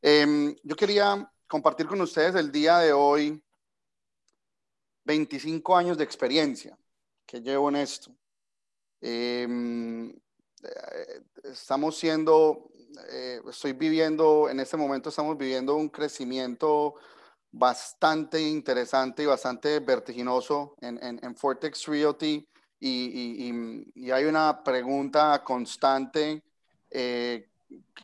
Em, yo quería compartir con ustedes el día de hoy 25 años de experiencia que llevo en esto. Em, eh, estamos siendo, eh, estoy viviendo, en este momento estamos viviendo un crecimiento bastante interesante y bastante vertiginoso en, en, en Fortex Realty y, hay una pregunta constante. Eh,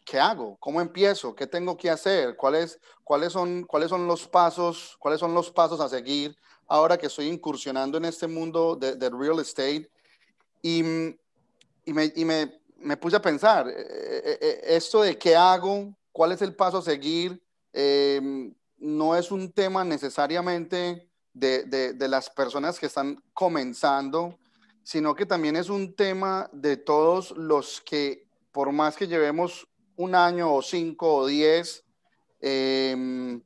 ¿Qué hago? ¿Cómo empiezo? ¿Qué tengo que hacer? ¿Cuáles, cuáles, son, ¿Cuáles son los pasos? ¿Cuáles son los pasos a seguir ahora que estoy incursionando en este mundo de, real estate? Y, y, me, y me, puse a pensar, eh, eh, esto de qué hago, cuál es el paso a seguir, no es un tema necesariamente de, de, de, las personas que están comenzando sino que también es un tema de todos los que, por más que llevemos un año o cinco o diez, em,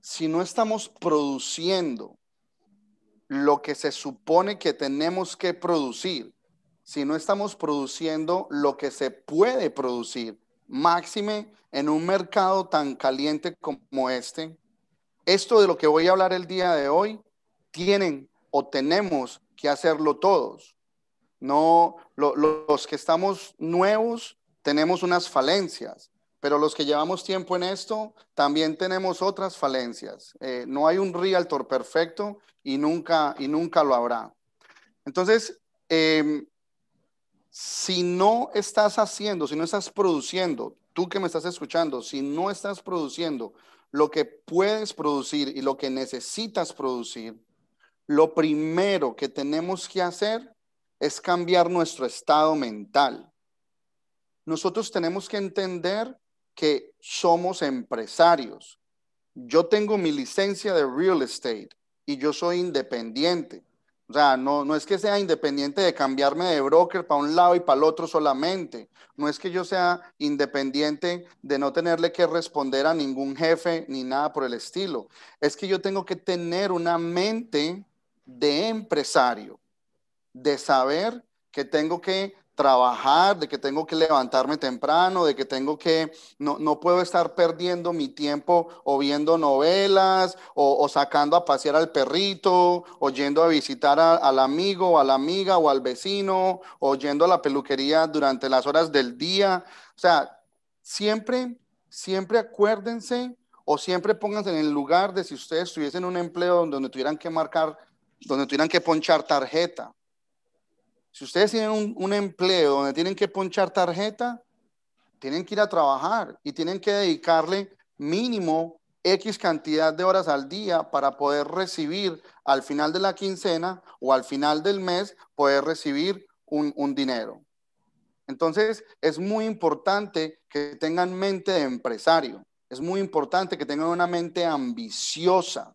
si no estamos produciendo lo que se supone que tenemos que producir, si no estamos produciendo lo que se puede producir, máxime en un mercado tan caliente como este, esto de lo que voy a hablar el día de hoy, tienen o tenemos que hacerlo todos. No, los que estamos nuevos tenemos unas falencias, pero los que llevamos tiempo en esto también tenemos otras falencias. Eh, no hay un realtor perfecto y nunca, y nunca lo habrá. Entonces, em, si no estás haciendo, si no estás produciendo, tú que me estás escuchando, si no estás produciendo lo que puedes producir y lo que necesitas producir, lo primero que tenemos que hacer es cambiar nuestro estado mental. Nosotros tenemos que entender que somos empresarios. Yo tengo mi licencia de real estate y yo soy independiente. O sea, no, no es que sea independiente de cambiarme de broker para un lado y para el otro solamente. No es que yo sea independiente de no tenerle que responder a ningún jefe ni nada por el estilo. Es que yo tengo que tener una mente de empresario, de saber que tengo que trabajar, de que tengo que levantarme temprano, de que tengo que, no, puedo estar perdiendo mi tiempo o viendo novelas o, sacando a pasear al perrito o yendo a visitar al amigo o a la amiga o al vecino o yendo a la peluquería durante las horas del día. O sea, siempre, siempre acuérdense o siempre pónganse en el lugar de si ustedes tuviesen un empleo donde tuvieran que marcar donde tuvieran que ponchar tarjeta. Si ustedes tienen un, empleo donde tienen que ponchar tarjeta, tienen que ir a trabajar y tienen que dedicarle mínimo X cantidad de horas al día para poder recibir al final de la quincena o al final del mes, poder recibir un, un dinero. Entonces, es muy importante que tengan mente de empresario. Es muy importante que tengan una mente ambiciosa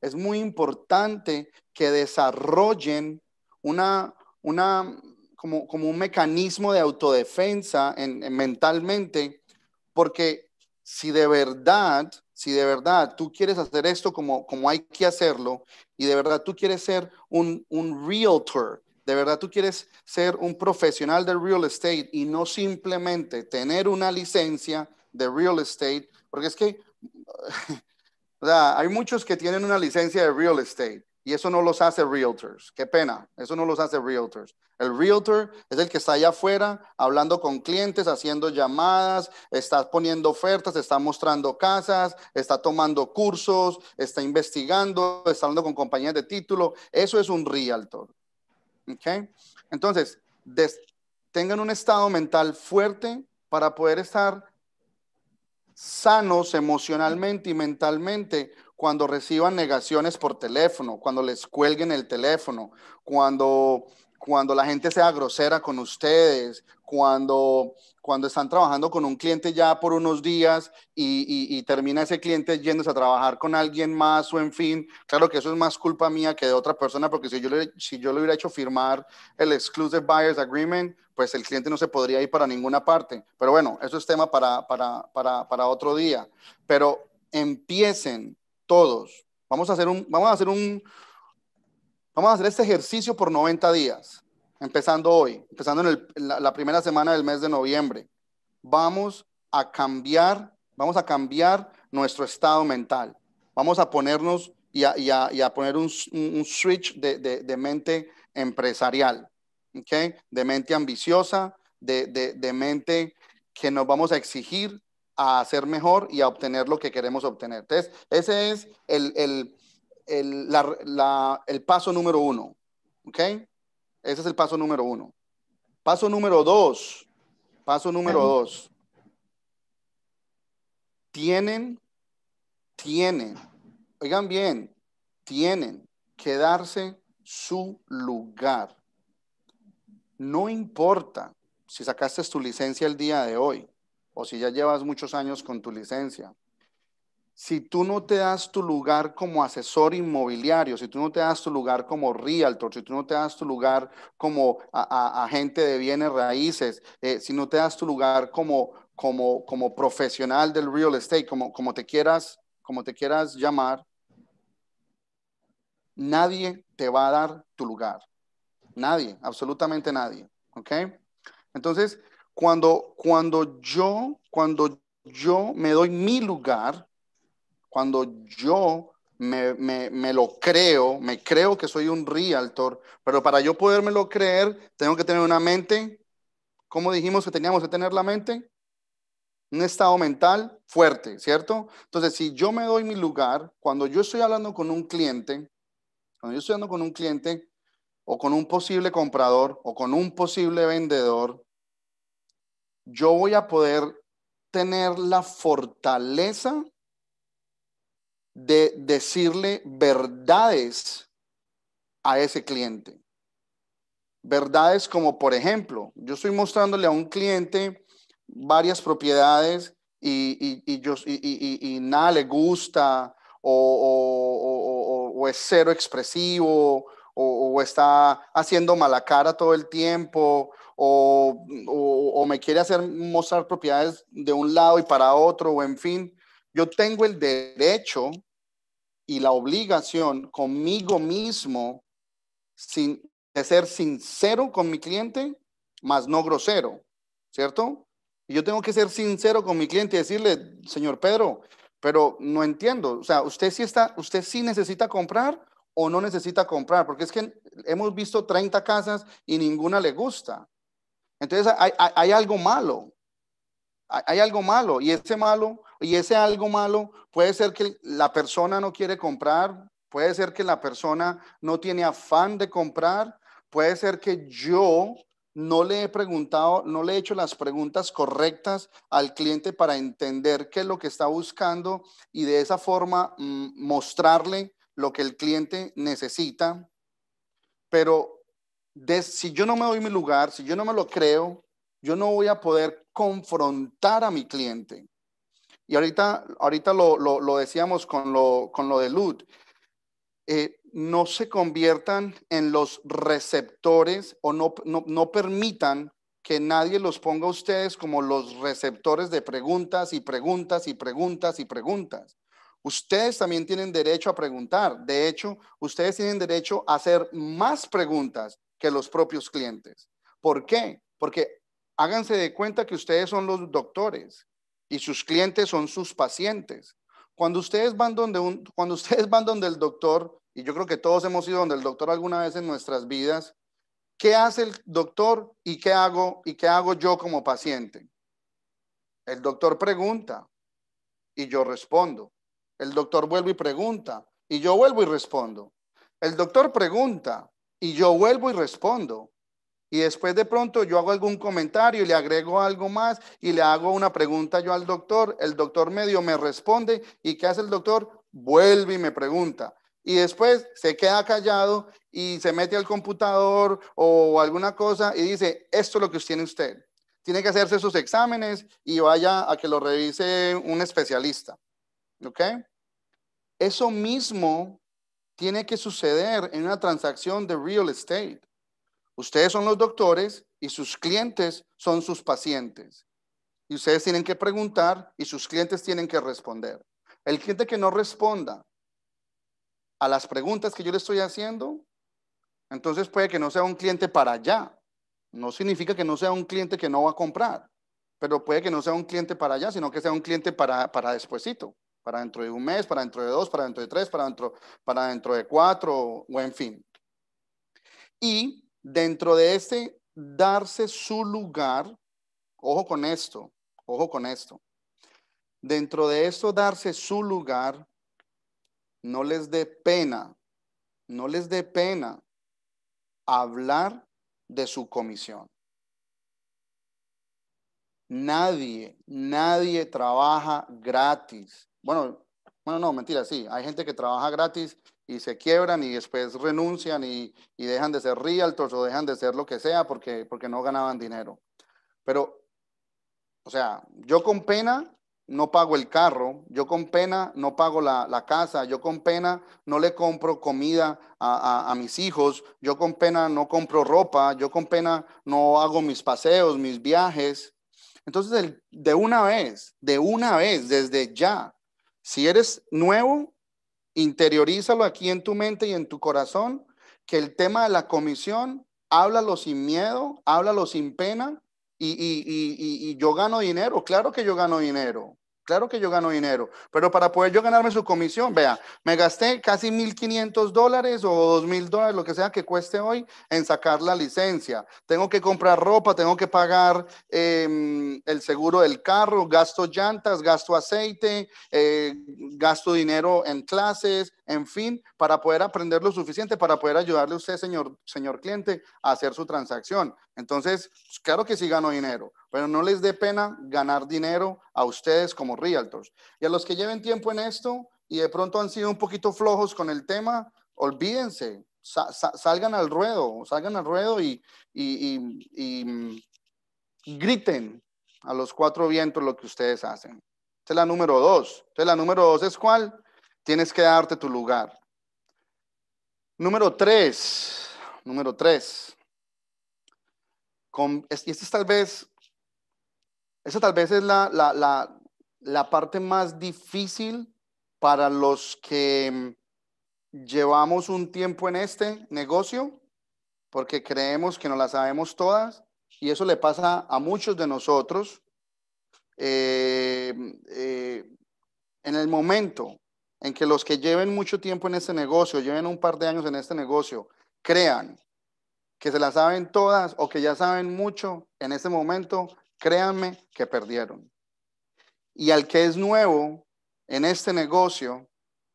es muy importante que desarrollen una, una como, como, un mecanismo de autodefensa en, mentalmente, porque si de verdad, si de verdad tú quieres hacer esto como, como hay que hacerlo, y de verdad tú quieres ser un, un realtor, de verdad tú quieres ser un profesional de real estate y no simplemente tener una licencia de real estate, porque es que o sea, hay muchos que tienen una licencia de real estate y eso no los hace realtors. Qué pena, eso no los hace realtors. El realtor es el que está allá afuera hablando con clientes, haciendo llamadas, está poniendo ofertas, está mostrando casas, está tomando cursos, está investigando, está hablando con compañías de título. Eso es un realtor. ¿Okay? Entonces, tengan un estado mental fuerte para poder estar sanos emocionalmente y mentalmente cuando reciban negaciones por teléfono, cuando les cuelguen el teléfono, cuando, cuando la gente sea grosera con ustedes, cuando, cuando están trabajando con un cliente ya por unos días y, termina ese cliente yéndose a trabajar con alguien más o en fin, claro que eso es más culpa mía que de otra persona, porque si yo le, si yo le hubiera hecho firmar el Exclusive Buyers Agreement, pues el cliente no se podría ir para ninguna parte. Pero bueno, eso es tema para, para, para, para otro día. Pero empiecen todos. Vamos a hacer un, vamos a hacer un, vamos a hacer este ejercicio por 90 días empezando hoy, empezando en, la, primera semana del mes de noviembre, vamos a cambiar, vamos a cambiar nuestro estado mental. Vamos a ponernos y a, poner un, switch de, mente empresarial, ¿okay? de mente ambiciosa, de, mente que nos vamos a exigir a hacer mejor y a obtener lo que queremos obtener. Entonces, ese es el, paso número uno. ¿okay? Ese es el paso número uno. Paso número dos. Paso número dos. Tienen, tienen, oigan bien, tienen que darse su lugar. No importa si sacaste tu licencia el día de hoy o si ya llevas muchos años con tu licencia si tú no te das tu lugar como asesor inmobiliario, si tú no te das tu lugar como realtor, si tú no te das tu lugar como agente de bienes raíces, eh, si no te das tu lugar como, como, como profesional del real estate, como, como, te quieras, como te quieras llamar, nadie te va a dar tu lugar. Nadie, absolutamente nadie. ¿Ok? Entonces, cuando, cuando yo, cuando yo me doy mi lugar, cuando yo me, lo creo, me creo que soy un realtor, pero para yo podérmelo creer, tengo que tener una mente, como dijimos que teníamos que tener la mente? Un estado mental fuerte, ¿cierto? Entonces, si yo me doy mi lugar, cuando yo estoy hablando con un cliente, cuando yo estoy hablando con un cliente o con un posible comprador o con un posible vendedor, yo voy a poder tener la fortaleza de decirle verdades a ese cliente. Verdades como, por ejemplo, yo estoy mostrándole a un cliente varias propiedades y, y, y, nada le gusta o, o, es cero expresivo o, está haciendo mala cara todo el tiempo o, me quiere hacer mostrar propiedades de un lado y para otro o en fin, yo tengo el derecho y la obligación conmigo mismo sin, de ser sincero con mi cliente, más no grosero, ¿cierto? Y yo tengo que ser sincero con mi cliente y decirle, señor Pedro, pero no entiendo, o sea, usted sí está, usted sí necesita comprar o no necesita comprar, porque es que hemos visto 30 casas y ninguna le gusta. Entonces hay, algo malo, hay, algo malo y ese malo y ese algo malo puede ser que la persona no quiere comprar, puede ser que la persona no tiene afán de comprar, puede ser que yo no le he preguntado, no le he hecho las preguntas correctas al cliente para entender qué es lo que está buscando y de esa forma mm, mostrarle lo que el cliente necesita. Pero si yo no me doy mi lugar, si yo no me lo creo, yo no voy a poder confrontar a mi cliente. Y ahorita, ahorita lo, decíamos con lo, de Lud. Eh, no se conviertan en los receptores o no, no, no permitan que nadie los ponga a ustedes como los receptores de preguntas y preguntas y preguntas y preguntas. Ustedes también tienen derecho a preguntar. De hecho, ustedes tienen derecho a hacer más preguntas que los propios clientes. ¿Por qué? Porque háganse de cuenta que ustedes son los doctores y sus clientes son sus pacientes. Cuando ustedes van donde, un, cuando ustedes van donde el doctor, y yo creo que todos hemos ido donde el doctor alguna vez en nuestras vidas, ¿qué hace el doctor y qué hago, y qué hago yo como paciente? El doctor pregunta y yo respondo. El doctor vuelve y pregunta y yo vuelvo y respondo. El doctor pregunta y yo vuelvo y respondo y después de pronto yo hago algún comentario y le agrego algo más y le hago una pregunta yo al doctor, el doctor medio me responde y ¿qué hace el doctor? Vuelve y me pregunta. Y después se queda callado y se mete al computador o alguna cosa y dice, esto es lo que tiene usted. Tiene que hacerse sus exámenes y vaya a que lo revise un especialista. ¿Ok? Eso mismo tiene que suceder en una transacción de real estate Ustedes son los doctores y sus clientes son sus pacientes. Y ustedes tienen que preguntar y sus clientes tienen que responder. El cliente que no responda a las preguntas que yo le estoy haciendo, entonces puede que no sea un cliente para allá. No significa que no sea un cliente que no va a comprar, pero puede que no sea un cliente para allá, sino que sea un cliente para, para despuesito, para dentro de un mes, para dentro de dos, para dentro de tres, para dentro, para dentro de cuatro, o en fin. Y Dentro de este, darse su lugar, ojo con esto, ojo con esto. Dentro de esto, darse su lugar, no les dé pena, no les dé pena hablar de su comisión. Nadie, nadie trabaja gratis. Bueno, bueno, no, mentira, sí. Hay gente que trabaja gratis y se quiebran y después renuncian y, dejan de ser realtors o dejan de ser lo que sea porque, porque no ganaban dinero. Pero, o sea, yo con pena no pago el carro, yo con pena no pago la, la casa, yo con pena no le compro comida a, mis hijos, yo con pena no compro ropa, yo con pena no hago mis paseos, mis viajes. Entonces, de una vez, de una vez, desde ya, si eres nuevo, interiorízalo aquí en tu mente y en tu corazón, que el tema de la comisión, háblalo sin miedo, háblalo sin pena, y, y, yo gano dinero, claro que yo gano dinero. Claro que yo gano dinero, pero para poder yo ganarme su comisión, vea, me gasté casi 1.500 dólares o 2.000 dólares, lo que sea que cueste hoy, en sacar la licencia. Tengo que comprar ropa, tengo que pagar em, el seguro del carro, gasto llantas, gasto aceite, eh, gasto dinero en clases, en fin, para poder aprender lo suficiente, para poder ayudarle a usted, señor, señor cliente, a hacer su transacción. Entonces, pues, claro que sí gano dinero, pero no les dé pena ganar dinero a ustedes como realtors. Y a los que lleven tiempo en esto y de pronto han sido un poquito flojos con el tema, olvídense, salgan al ruedo, salgan al ruedo y, mm, griten a los cuatro vientos lo que ustedes hacen. Esa es la número dos. Entonces la número dos es cuál? Tienes que darte tu lugar. Número tres, número tres. y este es tal vez esa tal vez es la, parte más difícil para los que mm, llevamos un tiempo en este negocio, porque creemos que no la sabemos todas, y eso le pasa a muchos de nosotros. Eh, eh, en el momento en que los que lleven mucho tiempo en este negocio, lleven un par de años en este negocio, crean que se la saben todas o que ya saben mucho, en ese momento créanme que perdieron. Y al que es nuevo en este negocio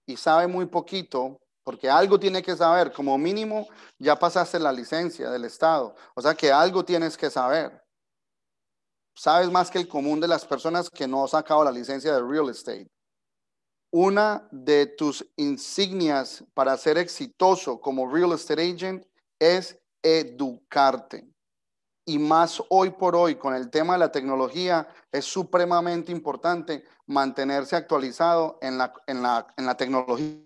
y sabe muy poquito, porque algo tiene que saber, como mínimo ya pasaste la licencia del Estado, o sea que algo tienes que saber. Sabes más que el común de las personas que no han sacado la licencia de real estate. Una de tus insignias para ser exitoso como real estate agent es educarte y más hoy por hoy con el tema de la tecnología, es supremamente importante mantenerse actualizado en la, tecnología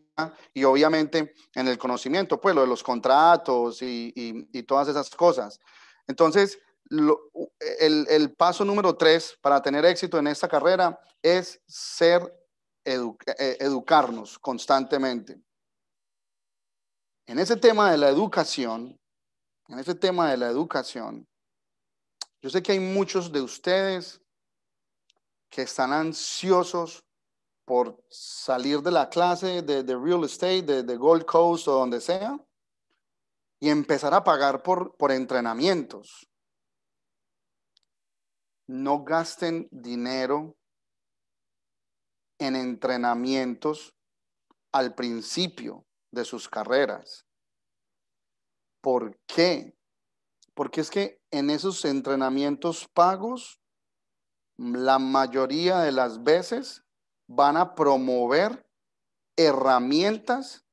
y obviamente en el conocimiento, pues lo de los contratos y, todas esas cosas. Entonces, el, paso número tres para tener éxito en esta carrera es ser, e, educarnos constantemente. En ese tema de la educación, en ese tema de la educación, yo sé que hay muchos de ustedes que están ansiosos por salir de la clase de, real estate, de, Gold Coast o donde sea, y empezar a pagar por, por entrenamientos. No gasten dinero en entrenamientos al principio de sus carreras. ¿Por qué? Porque es que en esos entrenamientos pagos, la mayoría de las veces van a promover herramientas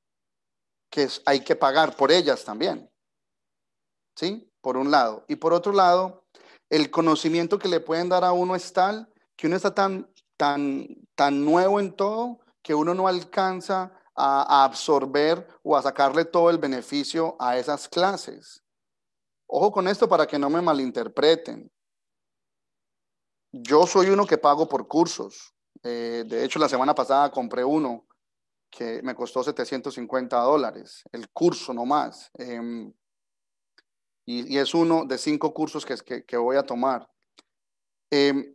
que hay que pagar por ellas también. ¿Sí? Por un lado. Y por otro lado, el conocimiento que le pueden dar a uno es tal que uno está tan, tan, tan nuevo en todo que uno no alcanza a, a absorber o a sacarle todo el beneficio a esas clases. Ojo con esto para que no me malinterpreten. Yo soy uno que pago por cursos. Eh, de hecho, la semana pasada compré uno que me costó 750 dólares, el curso nomás. más em, y, es uno de cinco cursos que, voy a tomar. Em,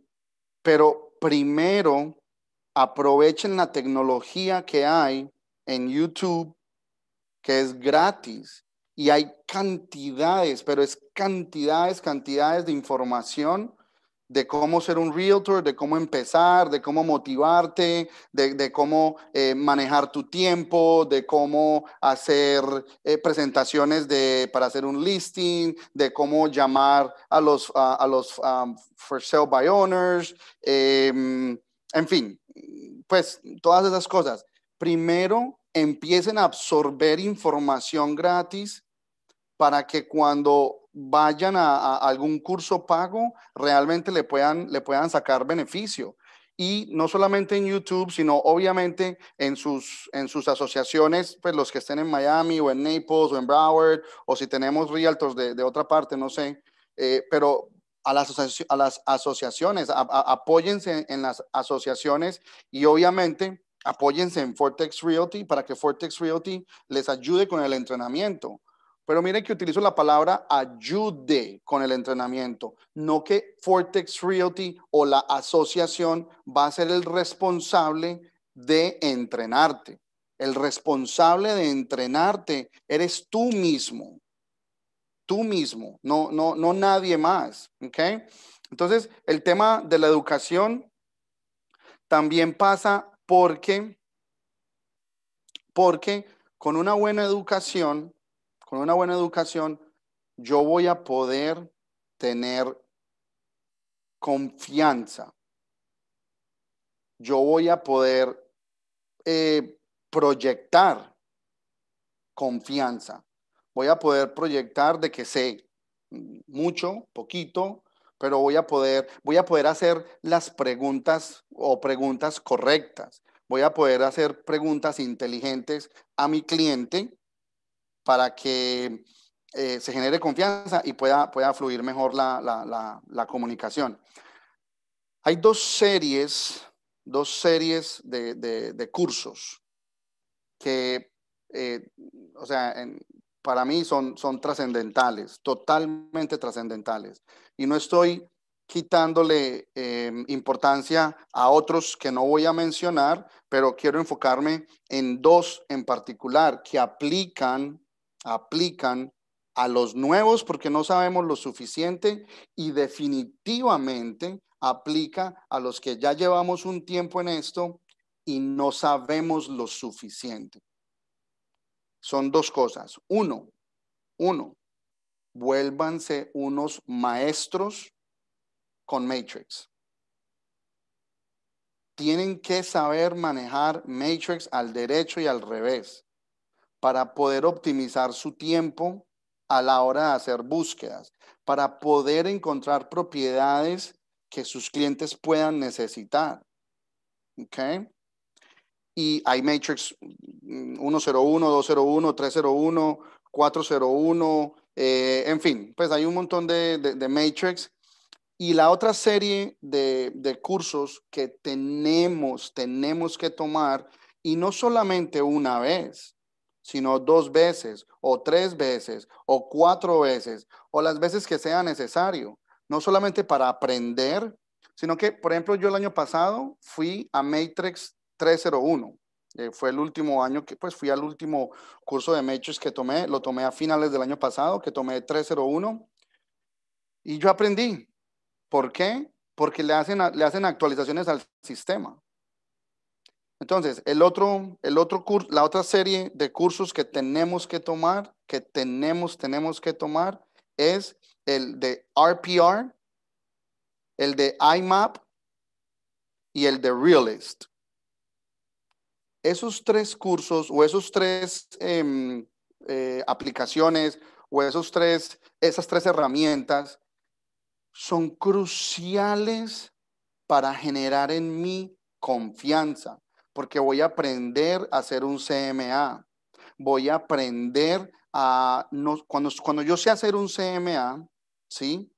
pero primero, aprovechen la tecnología que hay en YouTube, que es gratis y hay cantidades, pero es cantidades, cantidades de información de cómo ser un realtor, de cómo empezar, de cómo motivarte, de, cómo eh, manejar tu tiempo, de cómo hacer eh, presentaciones para hacer un listing, de cómo llamar a los, um, for sale by owners, em, en fin, pues todas esas cosas. Primero, empiecen a absorber información gratis para que cuando vayan a, algún curso pago realmente le puedan, sacar beneficio. Y no solamente en YouTube, sino obviamente en sus, asociaciones, pues los que estén en Miami o en Naples o en Broward, o si tenemos realtors de, otra parte, no sé, eh, pero a las, asociaciones, apóyense en las asociaciones y obviamente apóyense en Fortex Realty para que Fortex Realty les ayude con el entrenamiento pero miren que utilizo la palabra ayude con el entrenamiento, no que Fortex Realty o la asociación va a ser el responsable de entrenarte. El responsable de entrenarte eres tú mismo. Tú mismo, no, no, no nadie más. ¿okay? Entonces, el tema de la educación también pasa porque, porque con una buena educación con una buena educación, yo voy a poder tener confianza. Yo voy a poder eh, proyectar confianza. Voy a poder proyectar de que sé mucho, poquito, pero voy a poder, voy a poder hacer las preguntas o preguntas correctas. Voy a poder hacer preguntas inteligentes a mi cliente para que eh, se genere confianza y pueda, pueda fluir mejor la, comunicación. Hay dos series, dos series de, cursos que, eh, o sea, para mí son, son trascendentales, totalmente trascendentales. Y no estoy quitándole eh, importancia a otros que no voy a mencionar, pero quiero enfocarme en dos en particular que aplican aplican a los nuevos porque no sabemos lo suficiente y definitivamente aplica a los que ya llevamos un tiempo en esto y no sabemos lo suficiente. Son dos cosas. Uno, uno, vuélvanse unos maestros con Matrix. Tienen que saber manejar Matrix al derecho y al revés para poder optimizar su tiempo a la hora de hacer búsquedas, para poder encontrar propiedades que sus clientes puedan necesitar. ¿Ok? Y hay Matrix 101, 201, 301, 401, en fin, pues hay un montón de, Matrix. Y la otra serie de, de, cursos que tenemos, tenemos que tomar, y no solamente una vez, sino dos veces o tres veces o cuatro veces o las veces que sea necesario, no solamente para aprender, sino que, por ejemplo, yo el año pasado fui a Matrix 301. Eh, fue el último año que pues fui al último curso de Matrix que tomé, lo tomé a finales del año pasado, que tomé 301 y yo aprendí. ¿Por qué? Porque le hacen, le hacen actualizaciones al sistema. Entonces, el otro, el otro la otra serie de cursos que tenemos que tomar, que tenemos, tenemos que tomar, es el de RPR, el de IMAP y el de Realist. Esos tres cursos o esos tres em, eh, aplicaciones o esos tres, esas tres herramientas son cruciales para generar en mí confianza, porque voy a aprender a hacer un CMA, voy a aprender a, no, cuando, cuando yo sé hacer un CMA, ¿sí?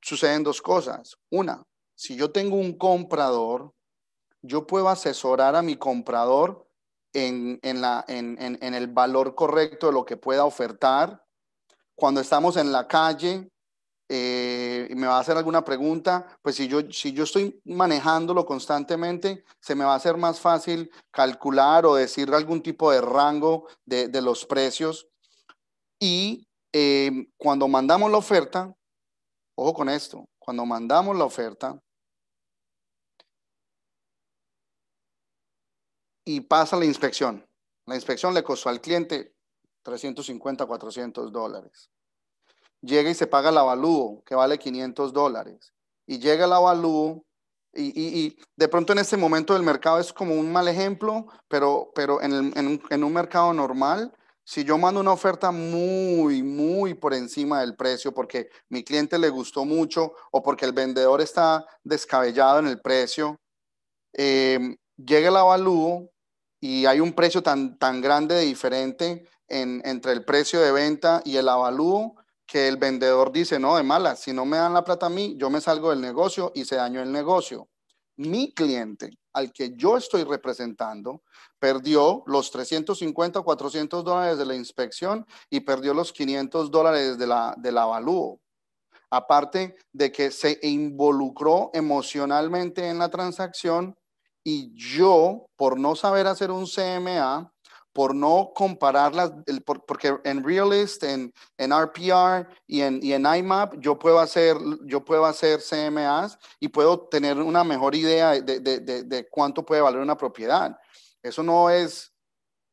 Suceden dos cosas. Una, si yo tengo un comprador, yo puedo asesorar a mi comprador en, la, en, en, el valor correcto de lo que pueda ofertar. Cuando estamos en la calle, eh, me va a hacer alguna pregunta, pues si yo, si yo estoy manejándolo constantemente, se me va a hacer más fácil calcular o decir algún tipo de rango de, los precios. Y em, cuando mandamos la oferta, ojo con esto, cuando mandamos la oferta y pasa la inspección, la inspección le costó al cliente 350, 400 dólares llega y se paga el avalúo, que vale 500 dólares, y llega el avalúo, y, y, de pronto en este momento del mercado es como un mal ejemplo, pero, pero en, en, un, mercado normal, si yo mando una oferta muy, muy por encima del precio porque mi cliente le gustó mucho o porque el vendedor está descabellado en el precio, em, llega el avalúo y hay un precio tan, tan grande de diferente en, entre el precio de venta y el avalúo que el vendedor dice, no, de mala, si no me dan la plata a mí, yo me salgo del negocio y se dañó el negocio. Mi cliente, al que yo estoy representando, perdió los 350, 400 dólares de la inspección y perdió los 500 dólares de la, del avalúo. Aparte de que se involucró emocionalmente en la transacción y yo, por no saber hacer un CMA, por no compararlas, porque en Realist, en, en RPR y en, y IMAP, yo puedo, hacer, yo puedo hacer CMAs y puedo tener una mejor idea de, cuánto puede valer una propiedad. Eso no es,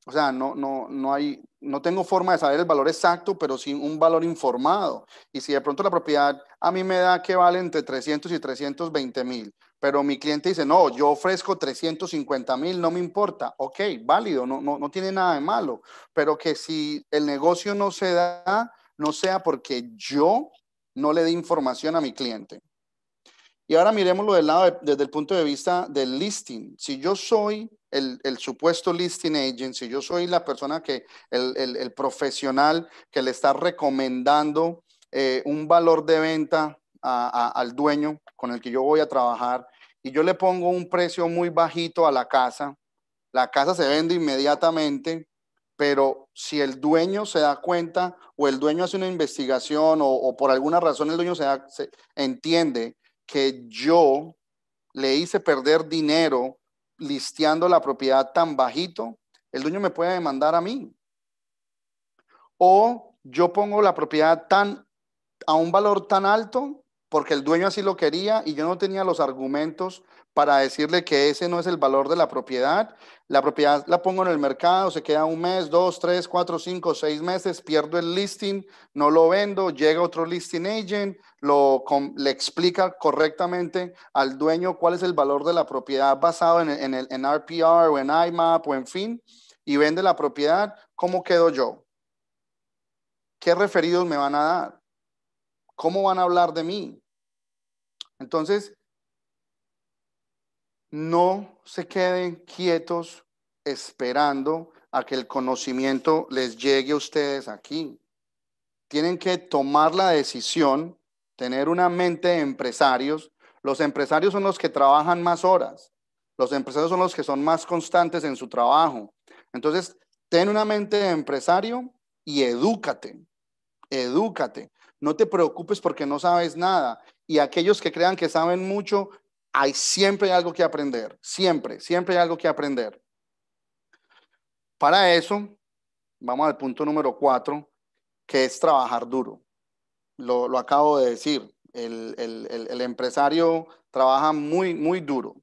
o sea, no, hay, no tengo forma de saber el valor exacto, pero sí un valor informado. Y si de pronto la propiedad a mí me da que vale entre 300 y 320 mil, pero mi cliente dice, no, yo ofrezco 350 mil, no me importa. Ok, válido, no, tiene nada de malo, pero que si el negocio no se da, no sea porque yo no le dé información a mi cliente. Y ahora miremoslo del lado desde el punto de vista del listing. Si yo soy el, supuesto listing agent, si yo soy la persona que, el, profesional que le está recomendando eh, un valor de venta al dueño con el que yo voy a trabajar y yo le pongo un precio muy bajito a la casa, la casa se vende inmediatamente, pero si el dueño se da cuenta o el dueño hace una investigación o, por alguna razón el dueño se, entiende que yo le hice perder dinero listeando la propiedad tan bajito, el dueño me puede demandar a mí. O yo pongo la propiedad tan a un valor tan alto porque el dueño así lo quería y yo no tenía los argumentos para decirle que ese no es el valor de la propiedad. La propiedad la pongo en el mercado, se queda un mes, dos, tres, cuatro, cinco, seis meses, pierdo el listing, no lo vendo, llega otro listing agent, lo, le explica correctamente al dueño cuál es el valor de la propiedad basado en, el, en RPR o en IMAP o en fin, y vende la propiedad, ¿cómo quedo yo? ¿Qué referidos me van a dar? ¿Cómo van a hablar de mí? Entonces, no se queden quietos esperando a que el conocimiento les llegue a ustedes aquí. Tienen que tomar la decisión, tener una mente de empresarios. Los empresarios son los que trabajan más horas. Los empresarios son los que son más constantes en su trabajo. Entonces, ten una mente de empresario y edúcate. Edúcate no te preocupes porque no sabes nada. Y aquellos que crean que saben mucho, hay siempre algo que aprender, siempre, siempre hay algo que aprender. Para eso, vamos al punto número cuatro, que es trabajar duro. Lo, acabo de decir, el, el, el, empresario trabaja muy, muy duro.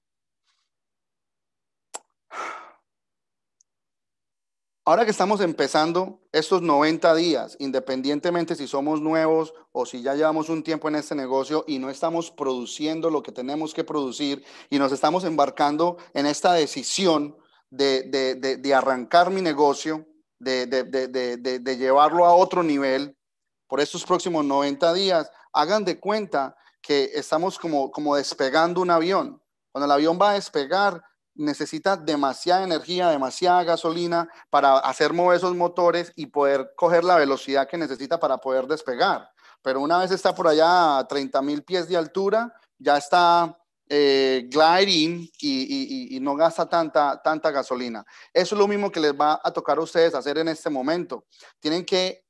Ahora que estamos empezando estos 90 días, independientemente si somos nuevos o si ya llevamos un tiempo en este negocio y no estamos produciendo lo que tenemos que producir y nos estamos embarcando en esta decisión de, arrancar mi negocio, de llevarlo a otro nivel por estos próximos 90 días, hagan de cuenta que estamos como, como despegando un avión. Cuando el avión va a despegar, necesita demasiada energía, demasiada gasolina para hacer mover esos motores y poder coger la velocidad que necesita para poder despegar. Pero una vez está por allá a 30 mil pies de altura, ya está eh, gliding y, no gasta tanta, tanta gasolina. Eso es lo mismo que les va a tocar a ustedes hacer en este momento. Tienen que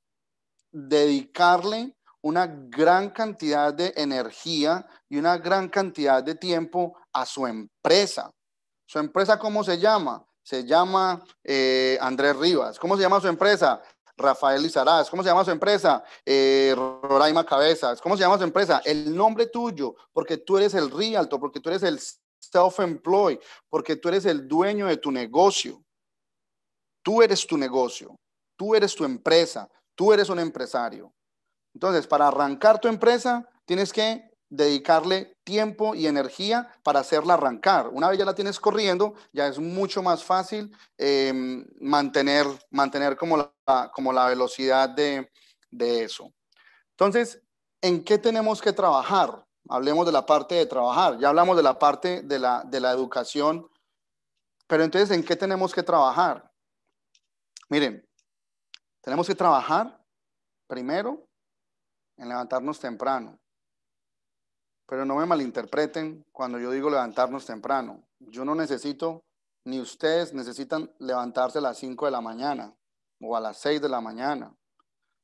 dedicarle una gran cantidad de energía y una gran cantidad de tiempo a su empresa. ¿Su empresa cómo se llama? Se llama eh, Andrés Rivas. ¿Cómo se llama su empresa? Rafael Lizaraz. ¿Cómo se llama su empresa? Eh, Roraima Cabezas. ¿Cómo se llama su empresa? El nombre tuyo, porque tú eres el Rialto, porque tú eres el self-employed, porque tú eres el dueño de tu negocio. Tú eres tu negocio, tú eres tu empresa, tú eres un empresario. Entonces, para arrancar tu empresa, tienes que dedicarle tiempo y energía para hacerla arrancar. Una vez ya la tienes corriendo, ya es mucho más fácil em, mantener, mantener como, la, como la velocidad de, eso. Entonces, ¿en qué tenemos que trabajar? Hablemos de la parte de trabajar. Ya hablamos de la parte de la educación, pero entonces, ¿en qué tenemos que trabajar? Miren, tenemos que trabajar primero en levantarnos temprano. Pero no me malinterpreten cuando yo digo levantarnos temprano. Yo no necesito, ni ustedes necesitan levantarse a las 5 de la mañana o a las 6 de la mañana.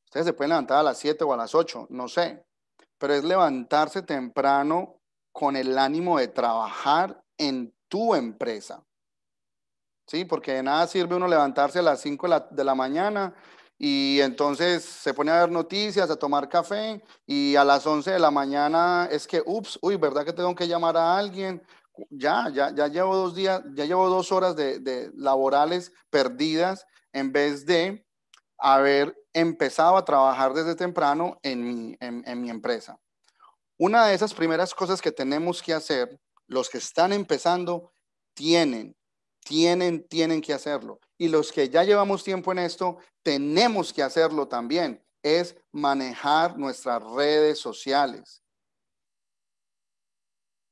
Ustedes se pueden levantar a las 7 o a las 8, no sé. Pero es levantarse temprano con el ánimo de trabajar en tu empresa. Sí, porque de nada sirve uno levantarse a las 5 de la, de la mañana y entonces se pone a ver noticias, a tomar café y a las 11 de la mañana es que, ups, uy, ¿verdad que tengo que llamar a alguien? Ya, ya, ya llevo dos días, ya llevo dos horas de, laborales perdidas en vez de haber empezado a trabajar desde temprano en mi, en mi empresa. Una de esas primeras cosas que tenemos que hacer, los que están empezando, tienen, tienen, tienen que hacerlo y los que ya llevamos tiempo en esto, tenemos que hacerlo también, es manejar nuestras redes sociales.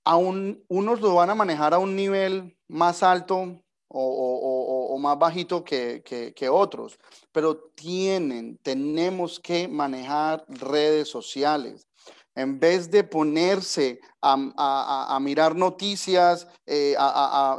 Aún unos lo van a manejar a un nivel más alto o, más bajito que, que otros, pero tienen, tenemos que manejar redes sociales en vez de ponerse a, mirar noticias, eh,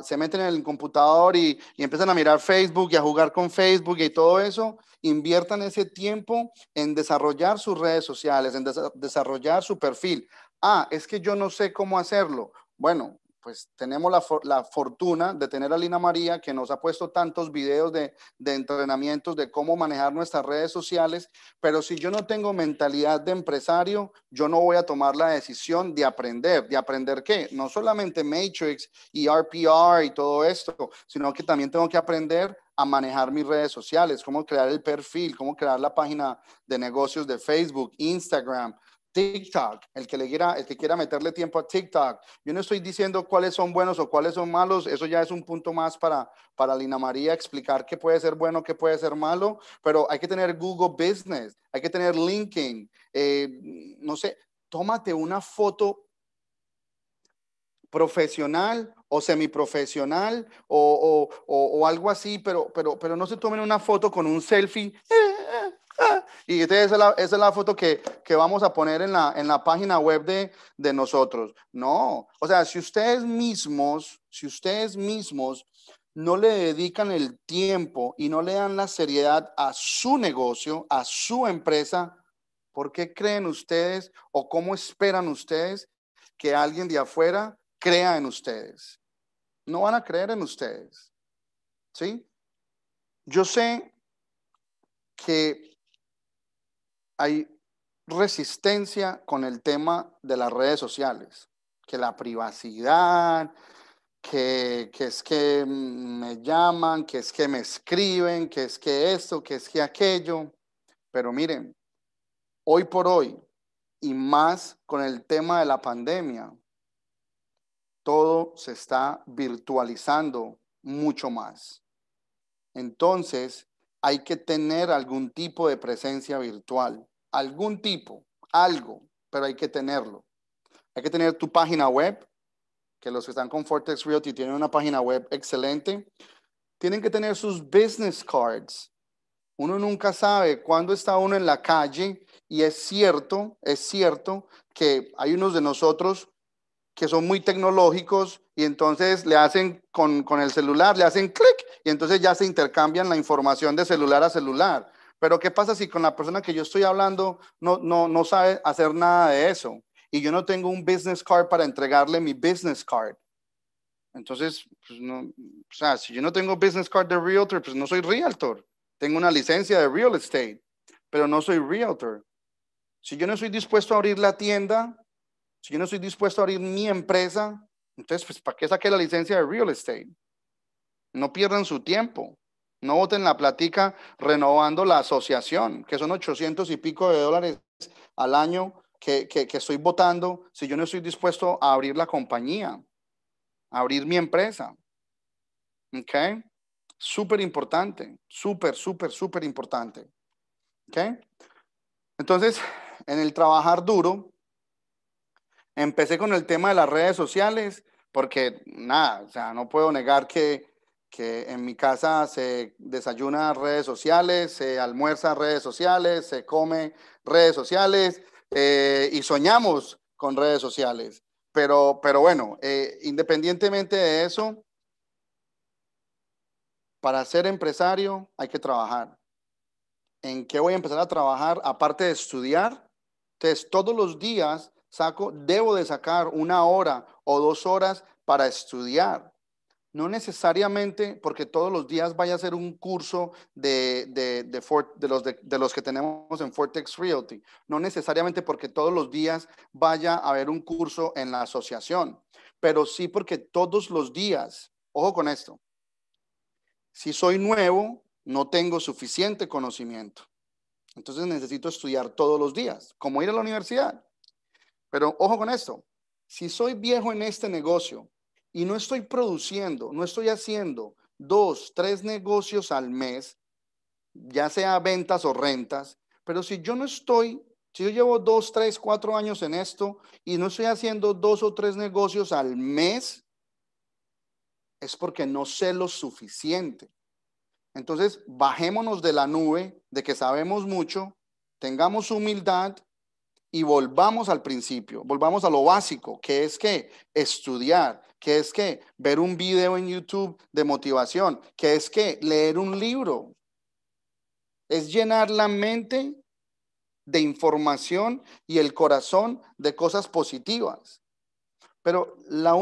se meten en el computador y, empiezan a mirar Facebook y a jugar con Facebook y todo eso, inviertan ese tiempo en desarrollar sus redes sociales, en desarrollar su perfil. Ah, es que yo no sé cómo hacerlo. Bueno, pues tenemos la, fortuna de tener a Lina María, que nos ha puesto tantos videos de, de, entrenamientos de cómo manejar nuestras redes sociales, pero si yo no tengo mentalidad de empresario, yo no voy a tomar la decisión de aprender, de aprender qué, no solamente Matrix y RPR y todo esto, sino que también tengo que aprender a manejar mis redes sociales, cómo crear el perfil, cómo crear la página de negocios de Facebook, Instagram, TikTok, el que le quiera, el que quiera meterle tiempo a TikTok. Yo no estoy diciendo cuáles son buenos o cuáles son malos, eso ya es un punto más para, para Lina María explicar qué puede ser bueno, qué puede ser malo, pero hay que tener Google Business, hay que tener LinkedIn, eh, no sé, tómate una foto profesional o semiprofesional o, o, algo así, pero, pero, pero no se tomen una foto con un selfie. Eh, eh, y este, esa es la, foto que, vamos a poner en la, en la página web de, de nosotros. No, o sea, si ustedes mismos, si ustedes mismos no le dedican el tiempo y no le dan la seriedad a su negocio, a su empresa, ¿por qué creen ustedes o cómo esperan ustedes que alguien de afuera crea en ustedes? No van a creer en ustedes. ¿Sí? Yo sé que hay resistencia con el tema de las redes sociales, que la privacidad, que, es que mm, me llaman, que es que me escriben, que es que esto, que es que aquello. Pero miren, hoy por hoy, y más con el tema de la pandemia, todo se está virtualizando mucho más. Entonces, hay que tener algún tipo de presencia virtual algún tipo, algo, pero hay que tenerlo. Hay que tener tu página web, que los que están con Fortex Realty tienen una página web excelente. Tienen que tener sus business cards. Uno nunca sabe cuándo está uno en la calle y es cierto, es cierto que hay unos de nosotros que son muy tecnológicos y entonces le hacen con, con el celular, le hacen clic y entonces ya se intercambian la información de celular a celular. Pero ¿qué pasa si con la persona que yo estoy hablando no, no, no sabe hacer nada de eso? Y yo no tengo un business card para entregarle mi business card. Entonces, pues no, si yo no tengo business card de realtor, pues no soy realtor. Tengo una licencia de real estate, pero no soy realtor. Si yo no estoy dispuesto a abrir la tienda, si yo no estoy dispuesto a abrir mi empresa, entonces, pues, ¿para qué saqué la licencia de real estate? No pierdan su tiempo. No voten la platica renovando la asociación, que son 800 y pico de dólares al año que, que estoy votando si yo no estoy dispuesto a abrir la compañía, abrir mi empresa. ¿Ok? Súper importante, súper, súper, súper importante. ¿Ok? Entonces, en el trabajar duro, empecé con el tema de las redes sociales, porque nada, o sea, no puedo negar que que en mi casa se desayuna redes sociales, se almuerza redes sociales, se come redes sociales eh, y soñamos con redes sociales. Pero, pero bueno, eh, independientemente de eso, para ser empresario hay que trabajar. ¿En qué voy a empezar a trabajar? Aparte de estudiar, entonces todos los días saco, debo de sacar una hora o dos horas para estudiar no necesariamente porque todos los días vaya a ser un curso de, de, los, de, los que tenemos en Fortex Realty. No necesariamente porque todos los días vaya a haber un curso en la asociación, pero sí porque todos los días, ojo con esto, si soy nuevo, no tengo suficiente conocimiento. Entonces necesito estudiar todos los días, como ir a la universidad. Pero ojo con esto, si soy viejo en este negocio, y no estoy produciendo, no estoy haciendo dos, tres negocios al mes, ya sea ventas o rentas, pero si yo no estoy, si yo llevo dos, tres, cuatro años en esto y no estoy haciendo dos o tres negocios al mes, es porque no sé lo suficiente. Entonces, bajémonos de la nube de que sabemos mucho, tengamos humildad y volvamos al principio, volvamos a lo básico, que es que estudiar, que es que ver un video en YouTube de motivación, que es que leer un libro, es llenar la mente de información y el corazón de cosas positivas. Pero la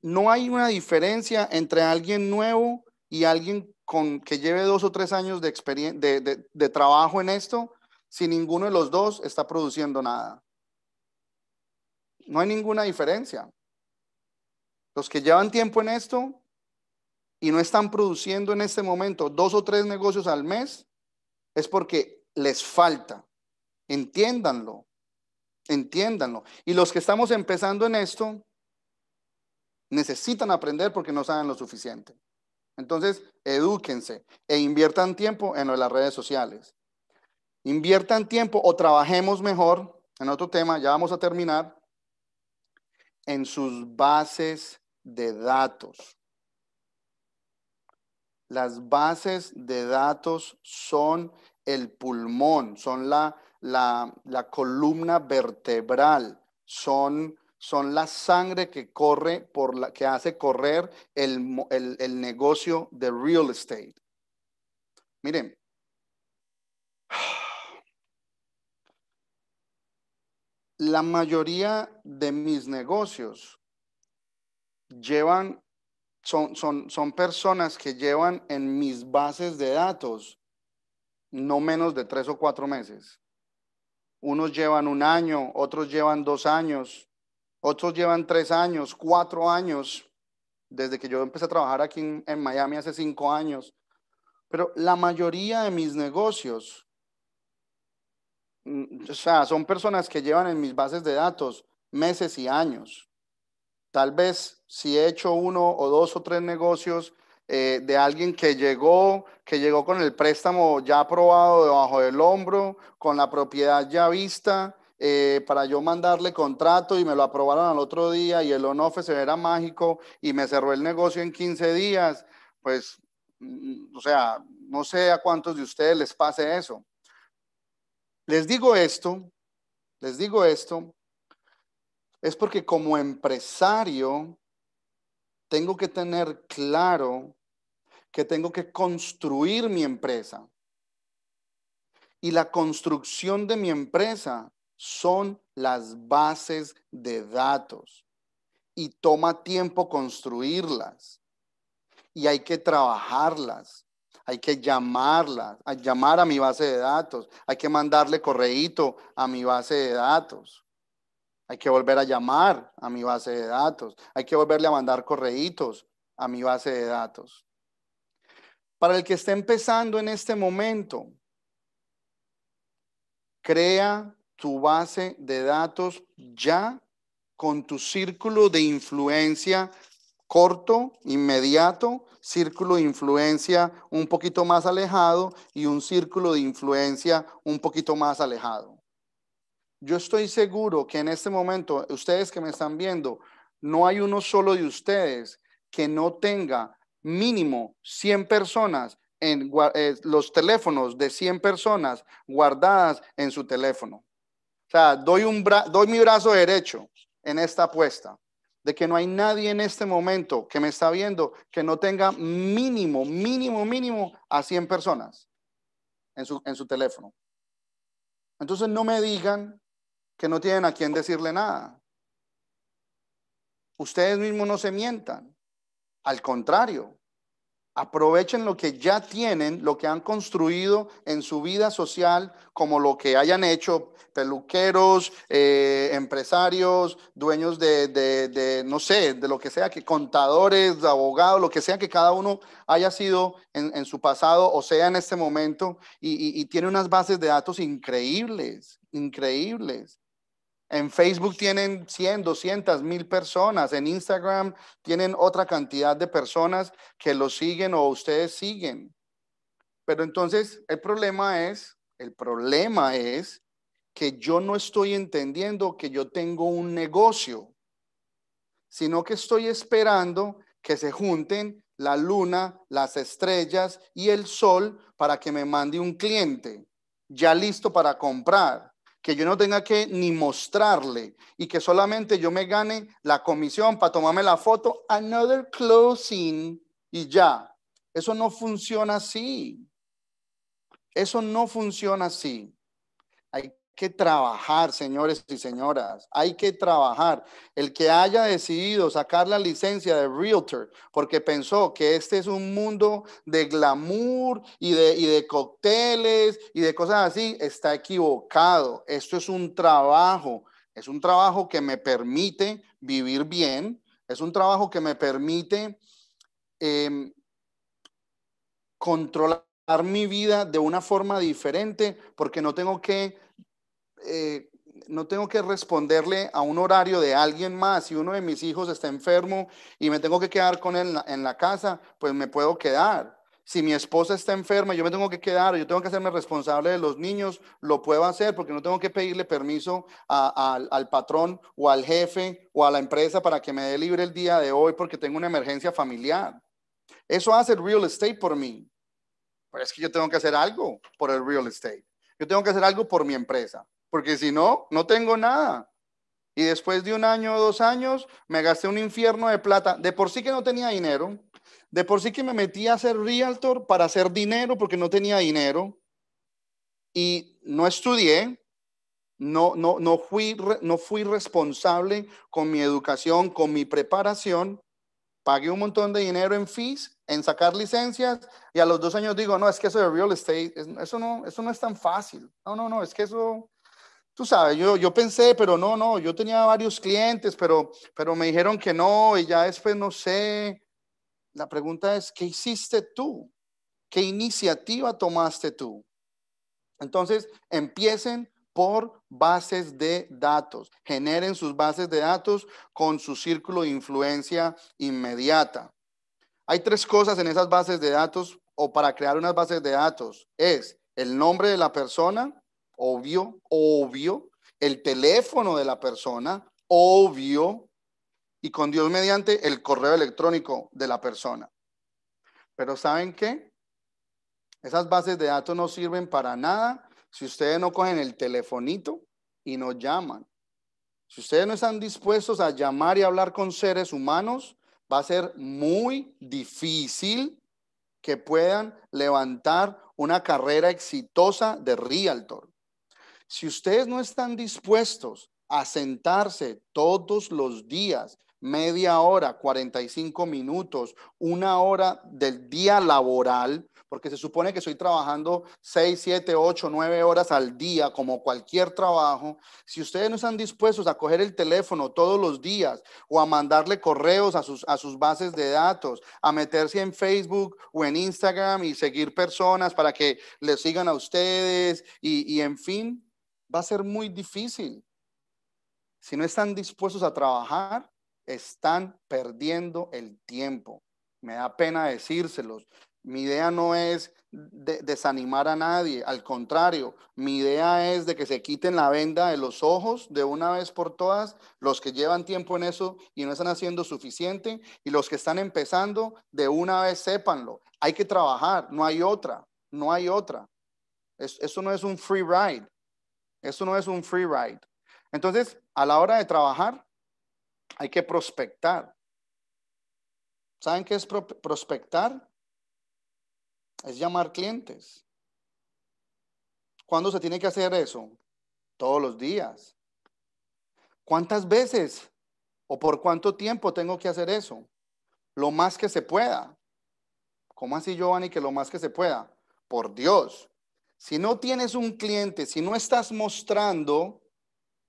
no hay una diferencia entre alguien nuevo y alguien con que lleve dos o tres años de, de, de trabajo en esto si ninguno de los dos está produciendo nada. No hay ninguna diferencia. Los que llevan tiempo en esto y no están produciendo en este momento dos o tres negocios al mes, es porque les falta. Entiéndanlo, entiéndanlo. Y los que estamos empezando en esto, necesitan aprender porque no saben lo suficiente. Entonces, edúquense e inviertan tiempo en las redes sociales. Inviertan tiempo o trabajemos mejor, en otro tema, ya vamos a terminar, en sus bases de datos. Las bases de datos son el pulmón, son la, la, columna vertebral, son, son la sangre que corre por la que hace correr el, el, el negocio de real estate. Miren, la mayoría de mis negocios llevan, son, personas que llevan en mis bases de datos no menos de tres o cuatro meses. Unos llevan un año, otros llevan dos años, otros llevan tres años, cuatro años, desde que yo empecé a trabajar aquí en Miami hace cinco años. Pero la mayoría de mis negocios Mm, o sea, son personas que llevan en mis bases de datos meses y años. Tal vez si he hecho uno o dos o tres negocios eh, de alguien que llegó, que llegó con el préstamo ya aprobado debajo del hombro, con la propiedad ya vista, eh, para yo mandarle contrato y me lo aprobaron al otro día y el on-off se era mágico y me cerró el negocio en 15 días, pues, mm, o sea, no sé a cuántos de ustedes les pase eso. Les digo esto, les digo esto, es porque como empresario tengo que tener claro que tengo que construir mi empresa. Y la construcción de mi empresa son las bases de datos y toma tiempo construirlas y hay que trabajarlas hay que llamarla, a llamar a mi base de datos, hay que mandarle correíto a mi base de datos. Hay que volver a llamar a mi base de datos, hay que volverle a mandar correitos a mi base de datos. Para el que esté empezando en este momento, crea tu base de datos ya con tu círculo de influencia corto, inmediato, círculo de influencia un poquito más alejado y un círculo de influencia un poquito más alejado. Yo estoy seguro que en este momento, ustedes que me están viendo, no hay uno solo de ustedes que no tenga mínimo 100 personas en eh, los teléfonos de 100 personas guardadas en su teléfono. O sea, doy mi brazo derecho en esta apuesta de que no hay nadie en este momento que me está viendo que no tenga mínimo, mínimo, mínimo a 100 personas en su, en su teléfono. Entonces no me digan que no tienen a quién decirle nada. Ustedes mismos no se mientan. Al contrario, Aprovechen lo que ya tienen, lo que han construido en su vida social, como lo que hayan hecho peluqueros, eh, empresarios, dueños de, no sé, de lo que sea, que contadores, abogados, lo que sea que cada uno haya sido en, su pasado o sea en este momento, y tiene unas bases de datos increíbles, increíbles. En Facebook tienen 100, 200 mil personas. En Instagram tienen otra cantidad de personas que lo siguen o ustedes siguen. Pero entonces el problema es, el problema es que yo no estoy entendiendo que yo tengo un negocio, sino que estoy esperando que se junten la luna, las estrellas y el sol para que me mande un cliente ya listo para comprar que yo no tenga que ni mostrarle y que solamente yo me gane la comisión para tomarme la foto, another closing y ya. Eso no funciona así. Eso no funciona así. Hay que trabajar, señores y señoras, hay que trabajar. El que haya decidido sacar la licencia de realtor porque pensó que este es un mundo de glamour y de, y de cócteles y de cosas así, está equivocado. Esto es un trabajo, es un trabajo que me permite vivir bien, es un trabajo que me permite em, controlar mi vida de una forma diferente porque no tengo que eh, no tengo que responderle a un horario de alguien más. Si uno de mis hijos está enfermo y me tengo que quedar con él en la, casa, pues me puedo quedar. Si mi esposa está enferma, yo me tengo que quedar, yo tengo que hacerme responsable de los niños, lo puedo hacer porque no tengo que pedirle permiso al, patrón o al jefe o a la empresa para que me dé libre el día de hoy porque tengo una emergencia familiar. Eso hace real estate por mí. Pero es que yo tengo que hacer algo por el real estate. Yo tengo que hacer algo por mi empresa porque si no, no tengo nada. Y después de un año o dos años, me gasté un infierno de plata. De por sí que no tenía dinero, de por sí que me metí a ser realtor para hacer dinero porque no tenía dinero. Y no estudié, no, no, no, fui, no fui responsable con mi educación, con mi preparación. Pagué un montón de dinero en fees, en sacar licencias, y a los dos años digo, no, es que eso de real estate, eso no, eso no es tan fácil. No, no, no, es que eso, tú sabes, yo, yo pensé, pero no, no, yo tenía varios clientes, pero, pero me dijeron que no y ya después no sé. La pregunta es, ¿qué hiciste tú? ¿Qué iniciativa tomaste tú? Entonces, empiecen por bases de datos. Generen sus bases de datos con su círculo de influencia inmediata. Hay tres cosas en esas bases de datos o para crear unas bases de datos. Es el nombre de la persona, obvio, obvio, el teléfono de la persona, obvio, y con Dios mediante el correo electrónico de la persona. Pero ¿saben qué? Esas bases de datos no sirven para nada si ustedes no cogen el telefonito y no llaman. Si ustedes no están dispuestos a llamar y hablar con seres humanos, va a ser muy difícil que puedan levantar una carrera exitosa de realtor. Si ustedes no están dispuestos a sentarse todos los días, media hora, 45 minutos, una hora del día laboral, porque se supone que estoy trabajando 6, 7, 8, 9 horas al día, como cualquier trabajo, si ustedes no están dispuestos a coger el teléfono todos los días o a mandarle correos a sus, a sus bases de datos, a meterse en Facebook o en Instagram y seguir personas para que les sigan a ustedes y en fin, va a ser muy difícil. Si no están dispuestos a trabajar, están perdiendo el tiempo. Me da pena decírselos. Mi idea no es desanimar a nadie, al contrario, mi idea es de que se quiten la venda de los ojos de una vez por todas los que llevan tiempo en eso y no están haciendo suficiente y los que están empezando, de una vez sépanlo. Hay que trabajar, no hay otra, no hay otra. eso no es un free ride. Eso no es un free ride. Entonces, a la hora de trabajar, hay que prospectar. ¿Saben qué es prospectar? Es llamar clientes. ¿Cuándo se tiene que hacer eso? Todos los días. ¿Cuántas veces o por cuánto tiempo tengo que hacer eso? Lo más que se pueda. ¿Cómo así, Giovanni, que lo más que se pueda? Por Dios, si no tienes un cliente, si no estás mostrando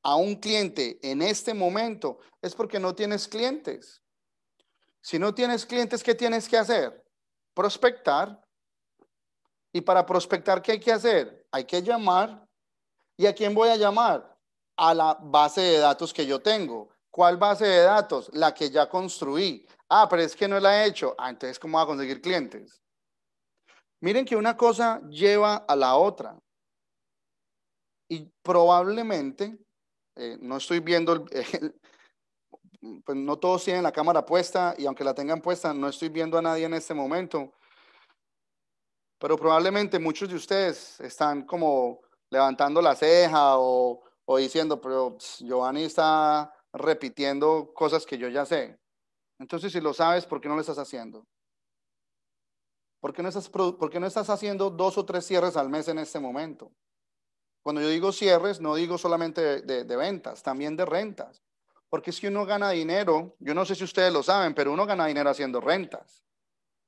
a un cliente en este momento, es porque no tienes clientes. Si no tienes clientes, ¿qué tienes que hacer? Prospectar. Y para prospectar, ¿qué hay que hacer? Hay que llamar. ¿Y a quién voy a llamar? A la base de datos que yo tengo. ¿Cuál base de datos? La que ya construí. Ah, pero es que no la he hecho. Ah, entonces, ¿cómo va a conseguir clientes? Miren que una cosa lleva a la otra. Y probablemente, eh, no estoy viendo, pues no todos tienen la cámara puesta y aunque la tengan puesta, no estoy viendo a nadie en este momento. Pero probablemente muchos de ustedes están como levantando la ceja o, diciendo, pero Giovanni está repitiendo cosas que yo ya sé. Entonces, si lo sabes, ¿por qué no lo estás haciendo? ¿Por qué, no estás, haciendo dos o tres cierres al mes en este momento? Cuando yo digo cierres, no digo solamente de, de ventas, también de rentas. Porque es que uno gana dinero, yo no sé si ustedes lo saben, pero uno gana dinero haciendo rentas.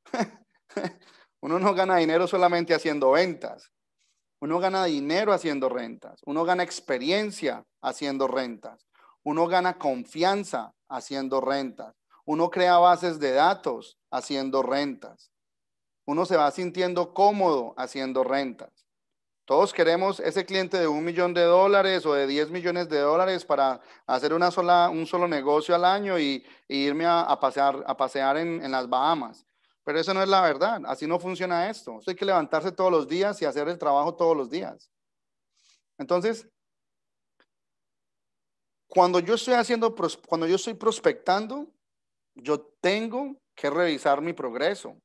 uno no gana dinero solamente haciendo ventas. Uno gana dinero haciendo rentas. Uno gana experiencia haciendo rentas. Uno gana confianza haciendo rentas. Uno crea bases de datos haciendo rentas uno se va sintiendo cómodo haciendo rentas. Todos queremos ese cliente de un millón de dólares o de 10 millones de dólares para hacer una sola, un solo negocio al año y, irme a, pasear, a pasear en, las Bahamas. Pero eso no es la verdad, así no funciona esto. hay que levantarse todos los días y hacer el trabajo todos los días. Entonces, cuando yo estoy haciendo, cuando yo estoy prospectando, yo tengo que revisar mi progreso.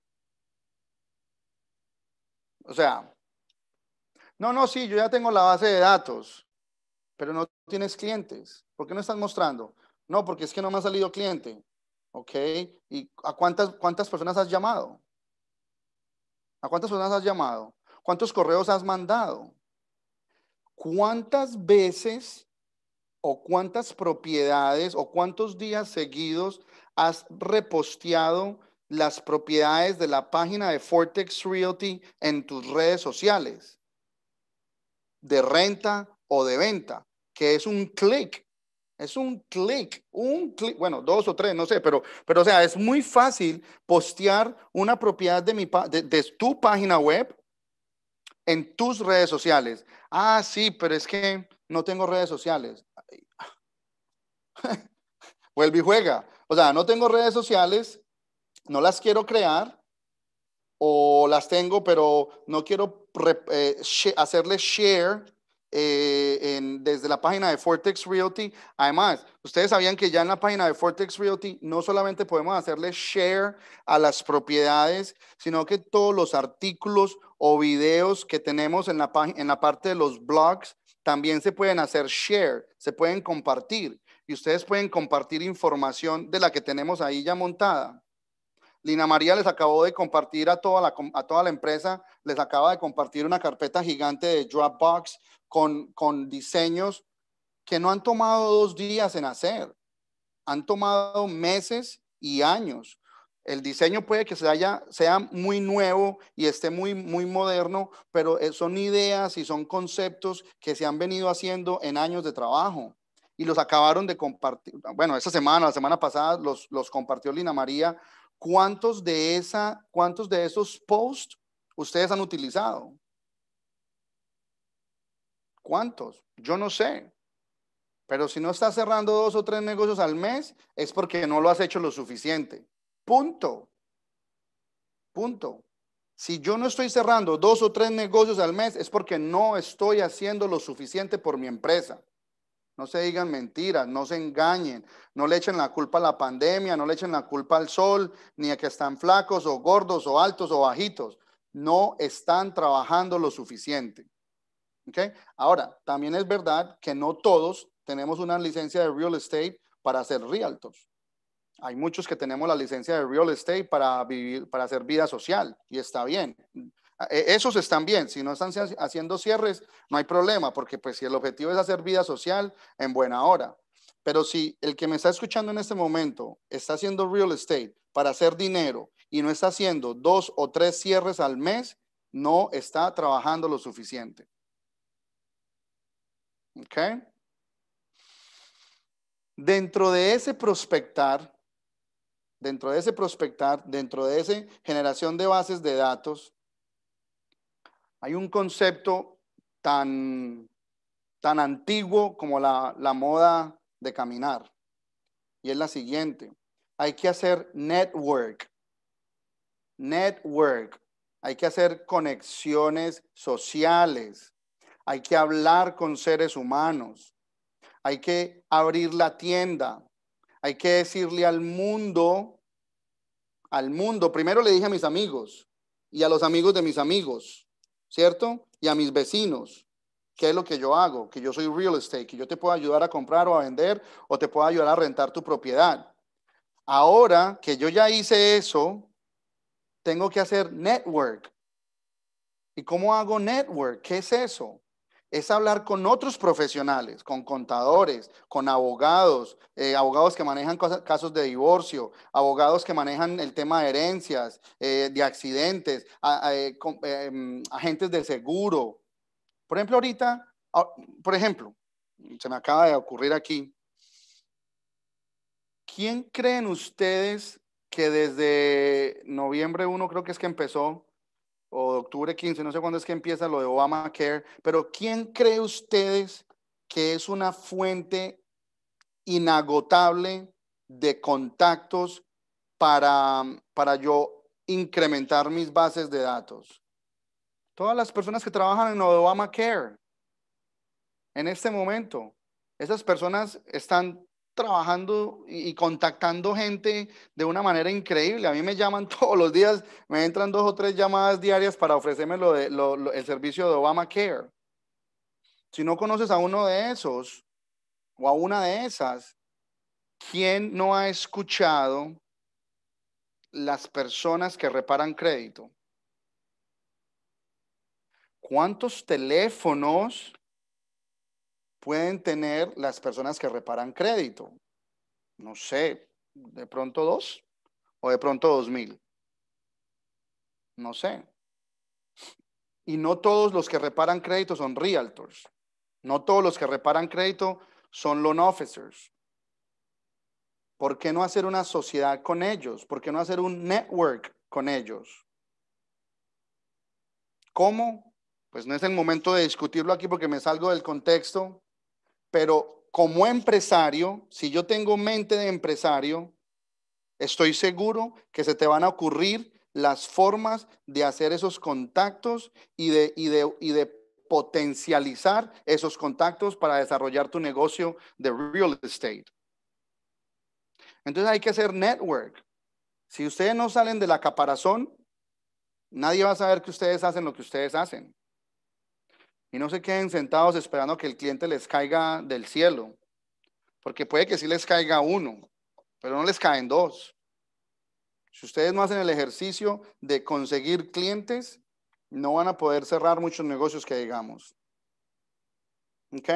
O sea, no, no, sí, yo ya tengo la base de datos, pero no tienes clientes. ¿Por qué no estás mostrando? No, porque es que no me ha salido cliente. ¿Ok? ¿Y a cuántas, cuántas personas has llamado? ¿A cuántas personas has llamado? ¿Cuántos correos has mandado? ¿Cuántas veces o cuántas propiedades o cuántos días seguidos has reposteado las propiedades de la página de Fortex Realty en tus redes sociales de renta o de venta, que es un clic, es un clic, un clic, bueno, dos o tres, no sé, pero, pero o sea, es muy fácil postear una propiedad de, mi, de tu página web en tus redes sociales. Ah, sí, pero es que no tengo redes sociales. Vuelve y juega. O sea, no tengo redes sociales, no las quiero crear o las tengo, pero no quiero eh, hacerles share eh, desde la página de Fortex Realty. Además, ustedes sabían que ya en la página de Fortex Realty no solamente podemos hacerle share a las propiedades, sino que todos los artículos o videos que tenemos en la, en la parte de los blogs también se pueden hacer share, se pueden compartir y ustedes pueden compartir información de la que tenemos ahí ya montada. Lina María les acabó de compartir a toda la, toda la empresa, les acaba de compartir una carpeta gigante de Dropbox con, con diseños que no han tomado dos días en hacer, han tomado meses y años. El diseño puede que se haya, sea muy nuevo y esté muy, muy moderno, pero eh, son ideas y son conceptos que se han venido haciendo en años de trabajo y los acabaron de compartir. Bueno, esta semana, la semana pasada, los, los compartió Lina María ¿cuántos de, esa, cuántos de esos posts ustedes han utilizado? ¿Cuántos? Yo no sé. Pero si no estás cerrando dos o tres negocios al mes, es porque no lo has hecho lo suficiente. Punto. Punto. Si yo no estoy cerrando dos o tres negocios al mes, es porque no estoy haciendo lo suficiente por mi empresa. No se digan mentiras, no se engañen, no le echen la culpa a la pandemia, no le echen la culpa al sol, ni a que están flacos o gordos o altos o bajitos. No están trabajando lo suficiente. ¿Okay? Ahora, también es verdad que no todos tenemos una licencia de real estate para ser realtors. Hay muchos que tenemos la licencia de real estate para vivir, para hacer vida social y está bien. Ah, e, esos están bien, si no están haciendo cierres, no hay problema, porque pues si el objetivo es hacer vida social, en buena hora. Pero si el que me está escuchando en este momento está haciendo real estate para hacer dinero y no está haciendo dos o tres cierres al mes, no está trabajando lo suficiente. ¿Ok? Dentro de ese prospectar, dentro de ese prospectar, dentro de esa generación de bases de datos, hay un concepto tan, tan antiguo como la, la moda de caminar. Y es la siguiente. Hay que hacer network. Network. Hay que hacer conexiones sociales. Hay que hablar con seres humanos. Hay que abrir la tienda. Hay que decirle al mundo, al mundo. Primero le dije a mis amigos y a los amigos de mis amigos. ¿cierto? Y a mis vecinos, ¿qué es lo que yo hago? Que yo soy real estate, que yo te puedo ayudar a comprar o a vender o te puedo ayudar a rentar tu propiedad. Ahora que yo ya hice eso, tengo que hacer network. ¿Y cómo hago network? ¿Qué es eso? es hablar con otros profesionales, con contadores, con abogados, eh, abogados que manejan casos de divorcio, abogados que manejan el tema de herencias, eh, de accidentes, eh, em, agentes de seguro. Por ejemplo, ahorita, ah, por ejemplo, se me acaba de ocurrir aquí, ¿quién creen ustedes que desde noviembre 1 creo que es que empezó o octubre 15, no sé cuándo es que empieza lo de Obamacare, pero ¿quién cree ustedes que es una fuente inagotable de contactos para, para yo incrementar mis bases de datos? Todas las personas que trabajan en Obamacare en este momento, esas personas están trabajando y contactando gente de una manera increíble. A mí me llaman todos los días, me entran dos o tres llamadas diarias para ofrecerme lo el servicio de Obamacare. Si no conoces a uno de esos o a una de esas, ¿quién no ha escuchado las personas que reparan crédito? ¿Cuántos teléfonos pueden tener las personas que reparan crédito? No sé, de pronto dos o de pronto dos mil. No sé. Y no todos los que reparan crédito son realtors. No todos los que reparan crédito son loan officers. ¿Por qué no hacer una sociedad con ellos? ¿Por qué no hacer un network con ellos? ¿Cómo? Pues no es el momento de discutirlo aquí porque me salgo del contexto, pero como empresario, si yo tengo mente de empresario, estoy seguro que se te van a ocurrir las formas de hacer esos contactos y de, potencializar esos contactos para desarrollar tu negocio de real estate. Entonces hay que hacer network. Si ustedes no salen de la caparazón, nadie va a saber que ustedes hacen lo que ustedes hacen y no se queden sentados esperando que el cliente les caiga del cielo, porque puede que sí les caiga uno, pero no les caen dos. Si ustedes no hacen el ejercicio de conseguir clientes, no van a poder cerrar muchos negocios que digamos. ¿Ok?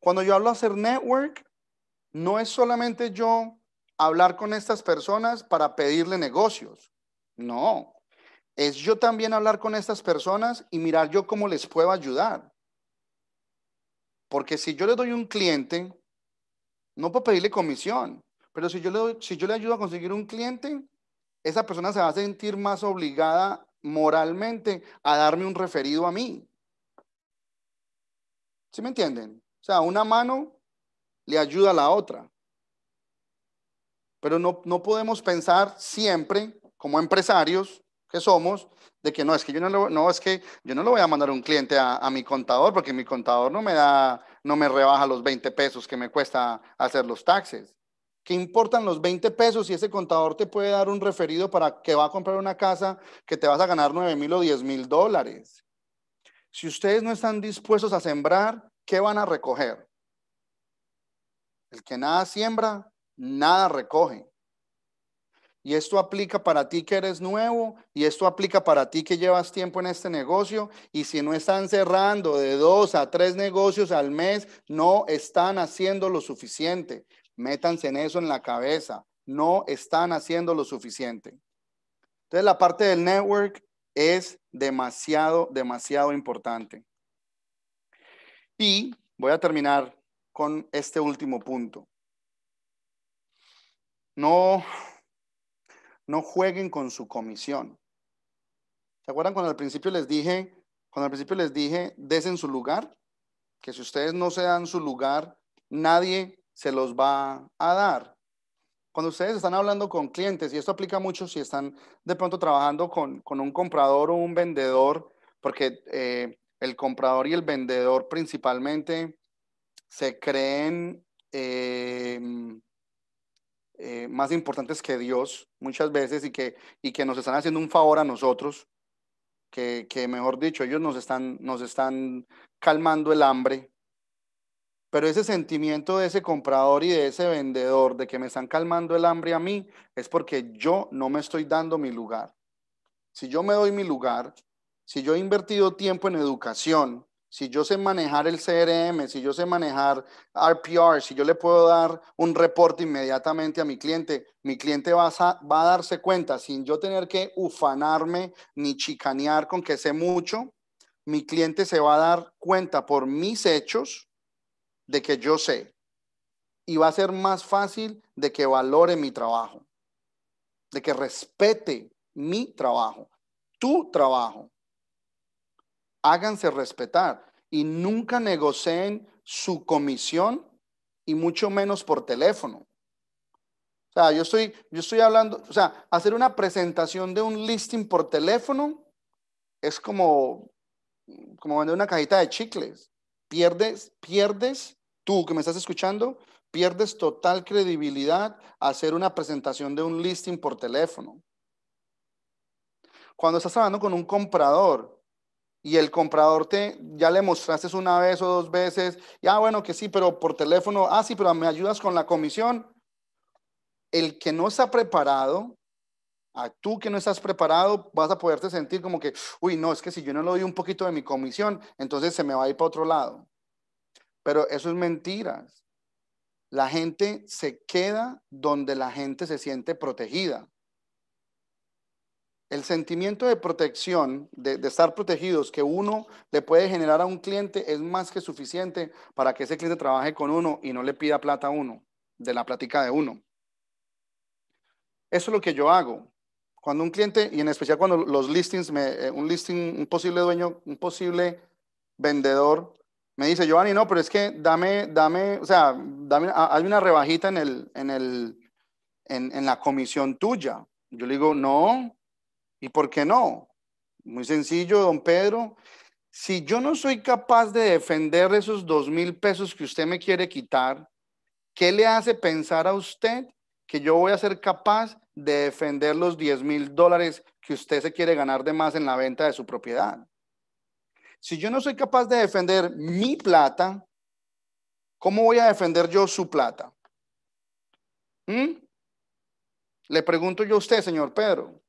Cuando yo hablo hacer network, no es solamente yo hablar con estas personas para pedirle negocios. No es yo también hablar con estas personas y mirar yo cómo les puedo ayudar. Porque si yo le doy un cliente, no puedo pedirle comisión, pero si yo le, si yo le ayudo a conseguir un cliente, esa persona se va a sentir más obligada moralmente a darme un referido a mí. ¿Sí me entienden? O sea, una mano le ayuda a la otra. Pero no, no podemos pensar siempre como empresarios que somos, de que no, es que yo no, lo, no, es que yo no lo voy a mandar un cliente a, a, mi contador porque mi contador no me da, no me rebaja los 20 pesos que me cuesta hacer los taxes. ¿Qué importan los 20 pesos si ese contador te puede dar un referido para que va a comprar una casa que te vas a ganar 9 mil o 10 mil dólares? Si ustedes no están dispuestos a sembrar, ¿qué van a recoger? El que nada siembra, nada recoge y esto aplica para ti que eres nuevo, y esto aplica para ti que llevas tiempo en este negocio, y si no están cerrando de dos a tres negocios al mes, no están haciendo lo suficiente. Métanse en eso en la cabeza, no están haciendo lo suficiente. Entonces la parte del network es demasiado, demasiado importante. Y voy a terminar con este último punto. No no jueguen con su comisión. ¿Se acuerdan cuando al principio les dije, cuando al principio les dije, desen su lugar? Que si ustedes no se dan su lugar, nadie se los va a dar. Cuando ustedes están hablando con clientes, y esto aplica mucho si están de pronto trabajando con, un comprador o un vendedor, porque eh, el comprador y el vendedor principalmente se creen eh, eh, más importantes que Dios muchas veces y que, y que nos están haciendo un favor a nosotros, que, que, mejor dicho, ellos nos están, nos están calmando el hambre. Pero ese sentimiento de ese comprador y de ese vendedor de que me están calmando el hambre a mí es porque yo no me estoy dando mi lugar. Si yo me doy mi lugar, si yo he invertido tiempo en educación, si yo sé manejar el CRM, si yo sé manejar RPR, si yo le puedo dar un reporte inmediatamente a mi cliente, mi cliente va a, darse cuenta sin yo tener que ufanarme ni chicanear con que sé mucho, mi cliente se va a dar cuenta por mis hechos de que yo sé y va a ser más fácil de que valore mi trabajo, de que respete mi trabajo, tu trabajo háganse respetar y nunca negocien su comisión y mucho menos por teléfono. O sea, yo estoy, yo estoy hablando, o sea, hacer una presentación de un listing por teléfono es como, como vender una cajita de chicles. Pierdes, pierdes, tú que me estás escuchando, pierdes total credibilidad hacer una presentación de un listing por teléfono. Cuando estás hablando con un comprador y el comprador te ya le mostraste una vez o dos veces, ya ah, bueno que sí, pero por teléfono, ah sí, pero me ayudas con la comisión. El que no está preparado, a tú que no estás preparado, vas a poderte sentir como que, uy, no, es que si yo no le doy un poquito de mi comisión, entonces se me va a ir para otro lado. Pero eso es mentiras. La gente se queda donde la gente se siente protegida el sentimiento de protección, de, estar protegidos que uno le puede generar a un cliente es más que suficiente para que ese cliente trabaje con uno y no le pida plata a uno, de la plática de uno. Eso es lo que yo hago. Cuando un cliente, y en especial cuando los listings, eh, un listing, un posible dueño, un posible vendedor, me dice, Giovanni, no, pero es que dame, dame, o sea, dame, hay una rebajita en, el, en, el, en la comisión tuya. Yo le digo, no, ¿Y por qué no? Muy sencillo, don Pedro. Si yo no soy capaz de defender esos dos mil pesos que usted me quiere quitar, ¿qué le hace pensar a usted que yo voy a ser capaz de defender los diez mil dólares que usted se quiere ganar de más en la venta de su propiedad? Si yo no soy capaz de defender mi plata, ¿cómo voy a defender yo su plata? ¿Mm? Le pregunto yo a usted, señor Pedro.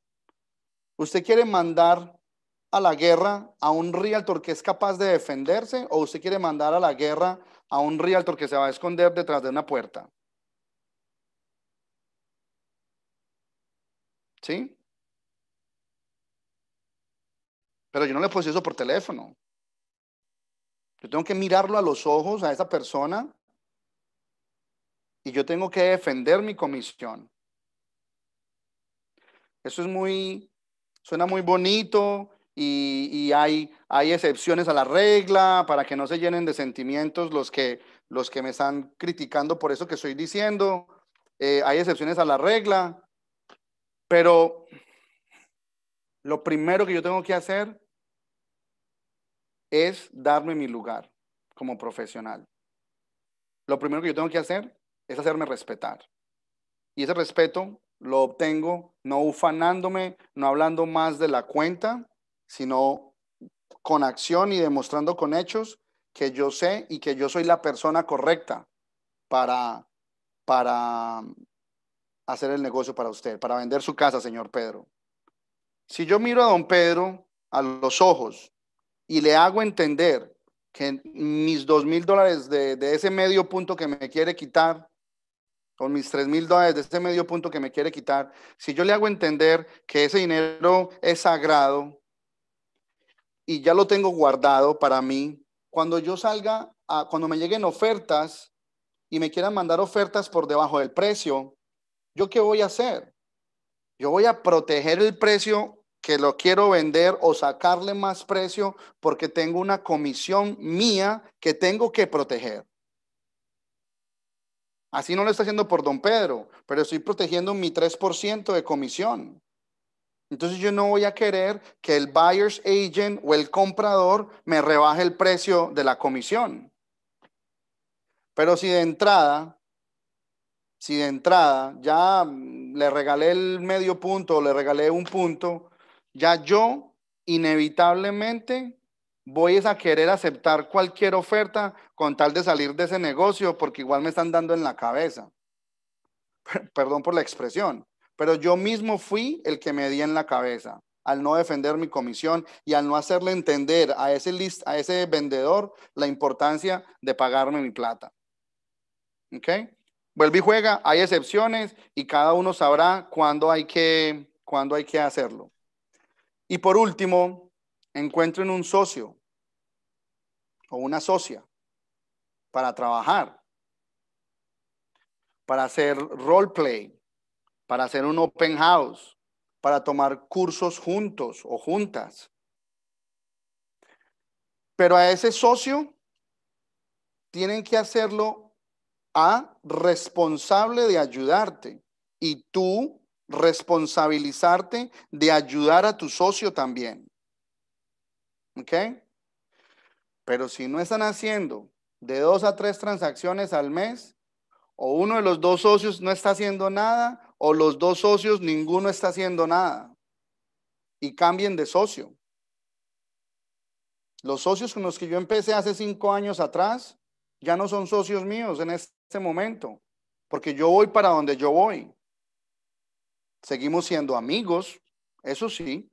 ¿Usted quiere mandar a la guerra a un realtor que es capaz de defenderse o usted quiere mandar a la guerra a un realtor que se va a esconder detrás de una puerta? ¿Sí? Pero yo no le puedo eso por teléfono. Yo tengo que mirarlo a los ojos a esa persona y yo tengo que defender mi comisión. Eso es muy suena muy bonito y, hay, hay excepciones a la regla para que no se llenen de sentimientos los que, los que me están criticando por eso que estoy diciendo. Eh, hay excepciones a la regla, pero lo primero que yo tengo que hacer es darme mi lugar como profesional. Lo primero que yo tengo que hacer es hacerme respetar. Y ese respeto lo obtengo no ufanándome, no hablando más de la cuenta, sino con acción y demostrando con hechos que yo sé y que yo soy la persona correcta para, para um, hacer el negocio para usted, para vender su casa, señor Pedro. Si yo miro a don Pedro a los ojos y le hago entender que mis dos mil dólares de ese medio punto que me quiere quitar con mis tres mil dólares de ese medio punto que me quiere quitar, si yo le hago entender que ese dinero es sagrado y ya lo tengo guardado para mí, cuando yo salga, a, cuando me lleguen ofertas y me quieran mandar ofertas por debajo del precio, ¿yo qué voy a hacer? Yo voy a proteger el precio que lo quiero vender o sacarle más precio porque tengo una comisión mía que tengo que proteger. Así no lo está haciendo por don Pedro, pero estoy protegiendo mi 3% de comisión. Entonces yo no voy a querer que el buyer's agent o el comprador me rebaje el precio de la comisión. Pero si de entrada, si de entrada ya mm, le regalé el medio punto o le regalé un punto, ya yo inevitablemente voy a querer aceptar cualquier oferta con tal de salir de ese negocio porque igual me están dando en la cabeza. Perdón por la expresión, pero yo mismo fui el que me di en la cabeza al no defender mi comisión y al no hacerle entender a ese, a ese vendedor la importancia de pagarme mi plata. ¿Ok? Vuelve y juega, hay excepciones y cada uno sabrá cuándo hay que, cuándo hay que hacerlo. Y por último, encuentren un socio o una socia para trabajar, para hacer roleplay, para hacer un open house, para tomar cursos juntos o juntas. Pero a ese socio tienen que hacerlo a responsable de ayudarte y tú responsabilizarte de ayudar a tu socio también. ¿Ok? Pero si no están haciendo de dos a tres transacciones al mes, o uno de los dos socios no está haciendo nada, o los dos socios ninguno está haciendo nada. Y cambien de socio. Los socios con los que yo empecé hace cinco años atrás ya no son socios míos en este momento, porque yo voy para donde yo voy. Seguimos siendo amigos, eso sí,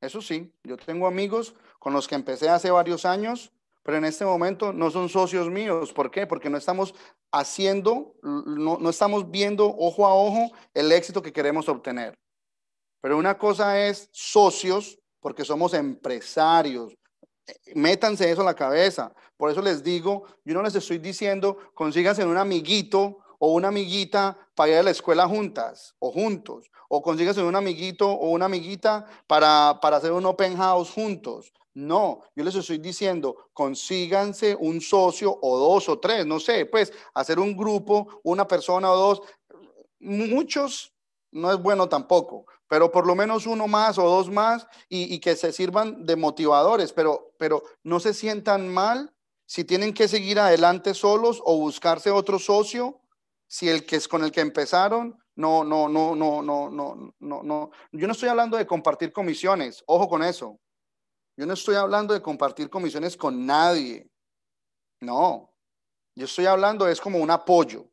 eso sí, yo tengo amigos con los que empecé hace varios años, pero en este momento no son socios míos. ¿Por qué? Porque no estamos haciendo, no, estamos viendo ojo a ojo el éxito que queremos obtener. Pero una cosa es socios, porque somos empresarios, Métanse eso en la cabeza. Por eso les digo, yo no les estoy diciendo, consíganse un amiguito o una amiguita para ir a la escuela juntas o juntos, o consíganse un amiguito o una amiguita para hacer un open house juntos, no, yo les estoy diciendo, consíganse un socio o dos o tres, no sé, pues hacer un grupo, una persona o dos, muchos no es bueno tampoco, pero por lo menos uno más o dos más y, que se sirvan de motivadores, pero, pero no se sientan mal si tienen que seguir adelante solos o buscarse otro socio, si el que es con el que empezaron no, no, no, no, no, no, no, no. Yo no estoy hablando de compartir comisiones, ojo con eso. Yo no estoy hablando de compartir comisiones con nadie. No. Yo estoy hablando, es como un apoyo.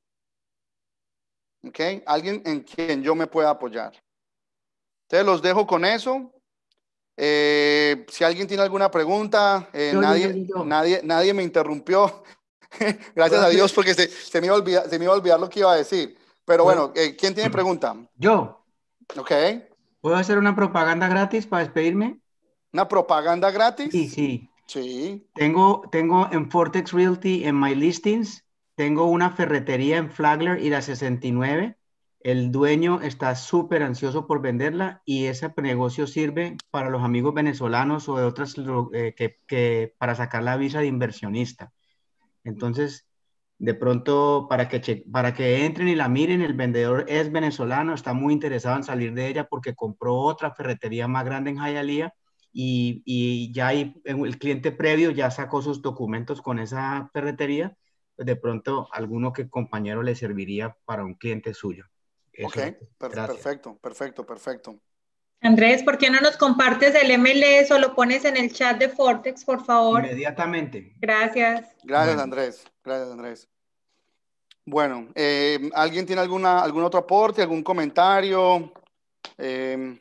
¿Ok? Alguien en quien yo me pueda apoyar. Entonces los dejo con eso. Eh, si alguien tiene alguna pregunta, eh, nadie, nadie, nadie me interrumpió. Gracias a Dios porque se, me me iba a olvidar lo que iba a decir. Pero bueno, eh, ¿quién tiene pregunta? Yo. Ok. ¿Puedo hacer una propaganda gratis para despedirme? ¿Una propaganda gratis? Sí, sí. Sí. Tengo, tengo en Fortex Realty, en My Listings, tengo una ferretería en Flagler y la 69. El dueño está súper ansioso por venderla y ese negocio sirve para los amigos venezolanos o de otras eh, que, para sacar la visa de inversionista. Entonces, de pronto, para que, para que entren y la miren, el vendedor es venezolano, está muy interesado en salir de ella porque compró otra ferretería más grande en Hialeah y, ya eh, el cliente previo ya sacó sus documentos con esa perretería, pues, de pronto alguno que compañero le serviría para un cliente suyo. ok, perfecto, perfecto, perfecto. Andrés, ¿por qué no nos compartes el MLS o lo pones en el chat de Fortex, por favor? Inmediatamente. Gracias. Gracias, Andrés. Gracias, Andrés. Bueno, eh, ¿alguien tiene alguna, algún otro aporte, algún comentario? Eh,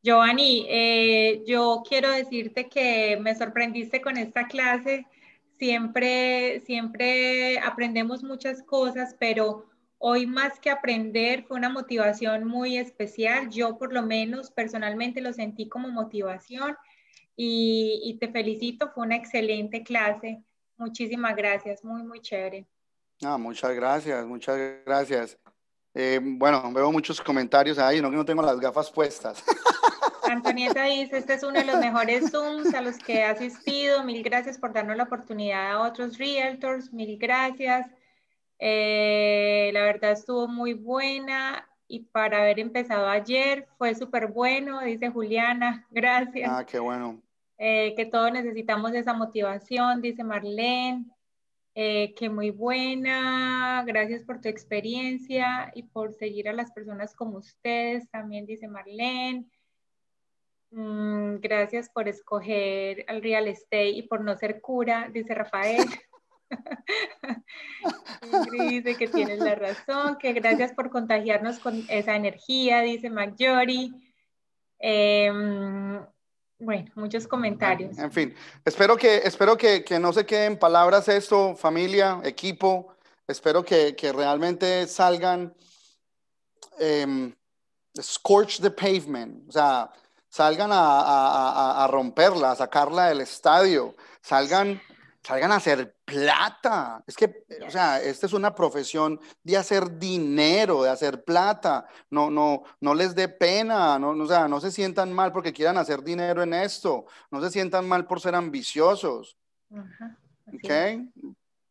Giovanni, eh, yo quiero decirte que me sorprendiste con esta clase. Siempre, siempre aprendemos muchas cosas, pero hoy más que aprender fue una motivación muy especial. Yo por lo menos personalmente lo sentí como motivación y, te felicito, fue una excelente clase. Muchísimas gracias, muy, muy chévere. Ah, muchas gracias, muchas gracias. Eh, bueno, veo muchos comentarios ahí, no que no tengo las gafas puestas. Antonieta dice, este es uno de los mejores Zooms a los que he asistido. Mil gracias por darnos la oportunidad a otros realtors. Mil gracias. Eh, la verdad estuvo muy buena y para haber empezado ayer fue súper bueno, dice Juliana. Gracias. Ah, qué bueno. Eh, que todos necesitamos esa motivación, dice Marlene. Qué eh, que muy buena, gracias por tu experiencia y por seguir a las personas como ustedes, también dice Marlene. Mm, gracias por escoger al real estate y por no ser cura, dice Rafael. dice que tienes la razón, que gracias por contagiarnos con esa energía, dice Maggiore em, bueno, muchos comentarios. En fin, espero que, espero que, no se queden palabras esto, familia, equipo. Espero que, realmente salgan, em, scorch the pavement, o sea, salgan a, romperla, a sacarla del estadio, salgan, salgan a hacer plata. Es que, o sea, esta es una profesión de hacer dinero, de hacer plata. No, no, no les dé pena, no, no, o sea, no se sientan mal porque quieran hacer dinero en esto, no se sientan mal por ser ambiciosos. ¿Ok?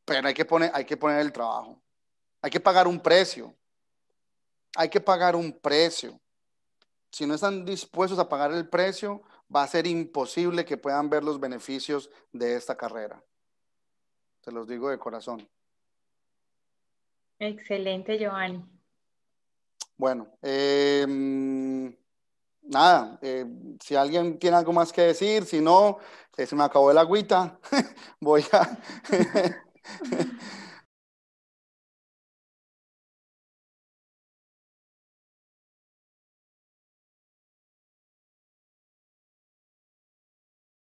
Pero hay que, poner, hay que poner el trabajo. Hay que pagar un precio. Hay que pagar un precio si no están dispuestos a pagar el precio, va a ser imposible que puedan ver los beneficios de esta carrera. Se los digo de corazón. Excelente, Giovanni. Bueno, em, nada, eh, si alguien tiene algo más que decir, si no, eh, se me acabó el agüita, voy a...